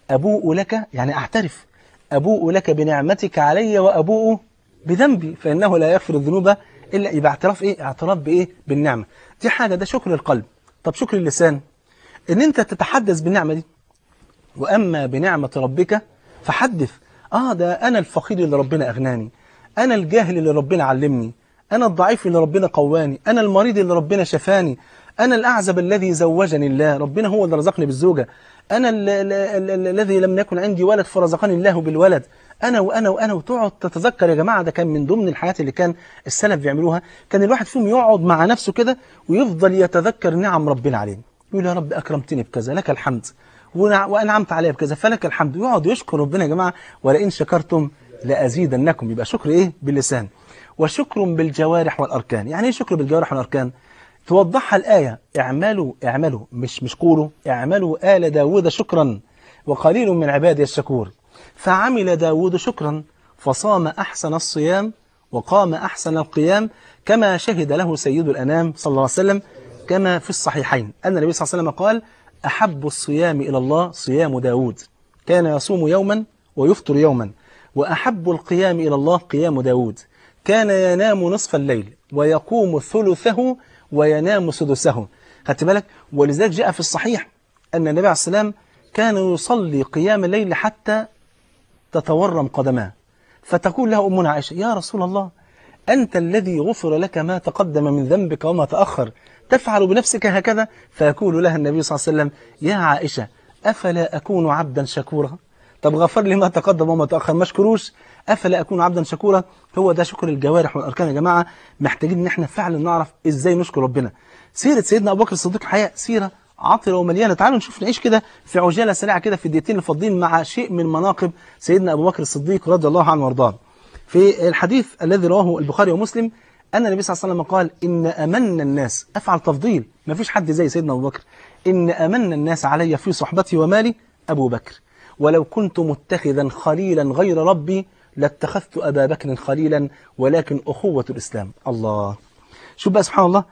ابوء لك يعني اعترف ابوء لك بنعمتك علي وابوء بذنبي فانه لا يغفر الذنوب الا يبقى اعتراف ايه اعتراف بايه بالنعمه دي حاجه ده شكر القلب طب شكر اللسان ان انت تتحدث بالنعمة دي واما بنعمة ربك فحدث اه ده انا الفقير اللي ربنا اغناني انا الجاهل اللي ربنا علمني انا الضعيف اللي ربنا قواني انا المريض اللي ربنا شفاني انا الاعزب الذي زوجني الله ربنا هو اللي رزقني بالزوجة انا الذي لم يكن عندي ولد فرزقني الله بالولد انا وانا وانا وتقعد تتذكر يا جماعه ده كان من ضمن الحياة اللي كان السلف بيعملوها كان الواحد فيهم يقعد مع نفسه كده ويفضل يتذكر نعم ربنا عليه يقول يا رب أكرمتني بكذا لك الحمد وأنعمت علي بكذا فلك الحمد ويقعد يشكر ربنا يا جماعة ولئن شكرتم لأزيدنكم يبقى شكر إيه باللسان وشكر بالجوارح والأركان يعني إيه شكر بالجوارح والأركان توضحها الآية اعملوا اعملوا مش مش قولوا اعملوا آل داود شكرا وقليل من عبادي الشكور فعمل داود شكرا فصام أحسن الصيام وقام أحسن القيام كما شهد له سيد الأنام صلى الله عليه وسلم كما في الصحيحين أن النبي صلى الله عليه وسلم قال أحب الصيام إلى الله صيام داود كان يصوم يوما ويفطر يوما وأحب القيام إلى الله قيام داود كان ينام نصف الليل ويقوم ثلثه وينام سدسه خدت بالك ولذلك جاء في الصحيح أن النبي عليه السلام كان يصلي قيام الليل حتى تتورم قدماه فتقول له أمنا عائشة يا رسول الله أنت الذي غفر لك ما تقدم من ذنبك وما تأخر تفعل بنفسك هكذا فيقول لها النبي صلى الله عليه وسلم يا عائشة أفلا أكون عبدا شكورا طب غفر لي ما تقدم وما تأخر مشكروش أفلا أكون عبدا شكورا هو ده شكر الجوارح والأركان يا جماعة محتاجين إن احنا فعلا نعرف إزاي نشكر ربنا سيرة سيدنا أبو بكر الصديق الحقيقة سيرة عطرة ومليانة تعالوا نشوف نعيش كده في عجالة سريعة كده في الدقيقتين الفاضلين مع شيء من مناقب سيدنا أبو بكر الصديق رضي الله عنه وارضاه في الحديث الذي رواه البخاري ومسلم أن النبي صلى الله عليه وسلم قال إن أمن الناس أفعل تفضيل ما فيش حد زي سيدنا أبو بكر إن أمن الناس علي في صحبتي ومالي أبو بكر ولو كنت متخذا خليلا غير ربي لاتخذت أبا بكر خليلا ولكن أخوة الإسلام الله شوف بقى سبحان الله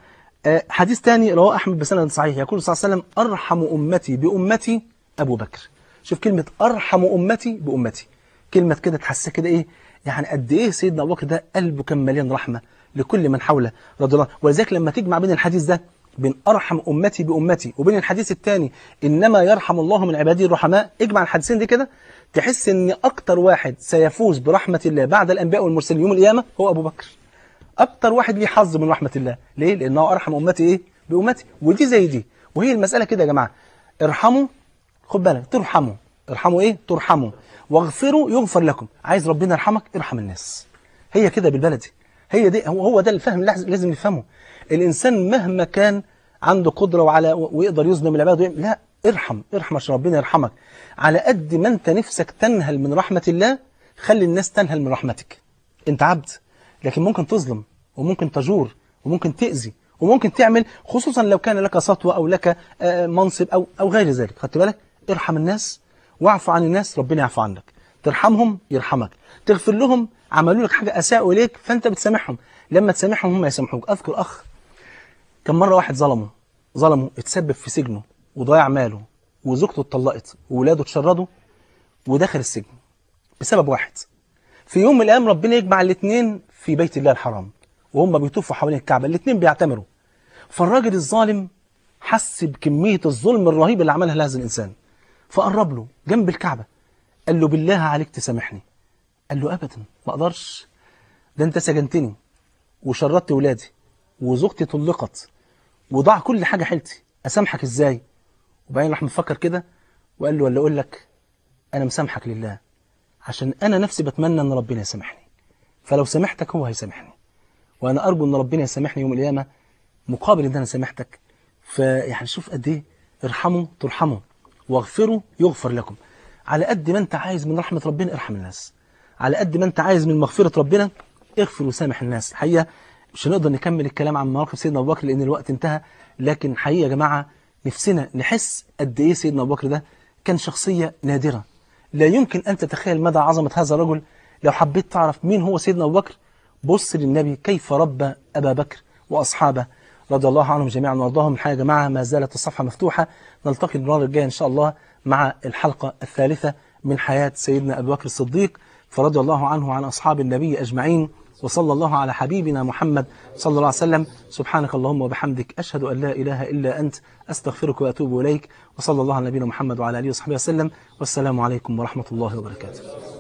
آه، حديث ثاني رواه أحمد بسند صحيح يقول صلى الله عليه وسلم أرحم أمتي بأمتي أبو بكر شوف كلمة أرحم أمتي بأمتي كلمة كده تحسها كده إيه يعني قد إيه سيدنا أبو بكر ده قلبه كان مليان رحمة لكل من حوله رضي الله ولذلك لما تجمع بين الحديث ده بين أرحم أمتي بأمتي وبين الحديث الثاني إنما يرحم الله من عباده الرحماء اجمع الحديثين دي كده تحس إن أكتر واحد سيفوز برحمة الله بعد الأنبياء والمرسلين يوم القيامة هو أبو بكر أكتر واحد ليه حظ من رحمة الله ليه؟ لأنه أرحم أمتي إيه؟ بأمتي ودي زي دي وهي المسألة كده يا جماعة ارحموا خد بالك ترحموا ارحموا إيه؟ ترحموا واغفروا يغفر لكم عايز ربنا يرحمك ارحم الناس هي كده بالبلدي هي دي هو, هو ده الفهم لازم نفهمه الإنسان مهما كان عنده قدرة وعلى ويقدر يظلم العباد ويعمل لا ارحم ارحم عشان ربنا يرحمك على قد ما انت نفسك تنهل من رحمة الله خلي الناس تنهل من رحمتك انت عبد لكن ممكن تظلم وممكن تجور وممكن تأذي وممكن تعمل خصوصا لو كان لك سطوة أو لك آه، منصب أو, أو غير ذلك خدت بالك ارحم الناس واعف عن الناس ربنا يعفو عنك ترحمهم يرحمك تغفر لهم عملوا لك حاجه اساءوا اليك فانت بتسامحهم لما تسامحهم هم يسامحوك اذكر اخ كان مره واحد ظلمه ظلمه اتسبب في سجنه وضيع ماله وزوجته اتطلقت وولاده اتشردوا ودخل السجن بسبب واحد في يوم من الايام ربنا يجمع الاثنين في بيت الله الحرام وهم بيطوفوا حوالين الكعبه الاثنين بيعتمروا فالراجل الظالم حس بكميه الظلم الرهيب اللي عملها لهذا الانسان فقرب له جنب الكعبه قال له بالله عليك تسامحني قال له أبدا ما أقدرش ده أنت سجنتني وشردت ولادي وزوجتي طلقت وضاع كل حاجة حيلتي أسامحك إزاي وبعدين راح مفكر كده وقال له ولا أقول لك أنا مسامحك لله عشان أنا نفسي بتمنى أن ربنا يسامحني فلو سامحتك هو هيسامحني وأنا أرجو أن ربنا يسامحني يوم القيامة مقابل أن أنا سامحتك فيعني شوف قد إيه ارحموا ترحموا واغفروا يغفر لكم على قد ما أنت عايز من رحمة ربنا ارحم الناس على قد ما انت عايز من مغفرة ربنا اغفر وسامح الناس الحقيقة مش هنقدر نكمل الكلام عن مواقف سيدنا أبو بكر لأن الوقت انتهى لكن حقيقة يا جماعة نفسنا نحس قد إيه سيدنا أبو بكر ده كان شخصية نادرة لا يمكن أن تتخيل مدى عظمة هذا الرجل لو حبيت تعرف مين هو سيدنا أبو بكر بص للنبي كيف ربى أبا بكر وأصحابه رضي الله عنهم جميعا وارضاهم الحقيقة يا جماعة ما زالت الصفحة مفتوحة نلتقي المرة الجاية إن شاء الله مع الحلقة الثالثة من حياة سيدنا أبو بكر الصديق فرضي الله عنه عن أصحاب النبي أجمعين وصلى الله على حبيبنا محمد صلى الله عليه وسلم سبحانك اللهم وبحمدك أشهد أن لا إله إلا أنت أستغفرك وأتوب إليك وصلى الله على نبينا محمد وعلى آله وصحبه وسلم والسلام عليكم ورحمة الله وبركاته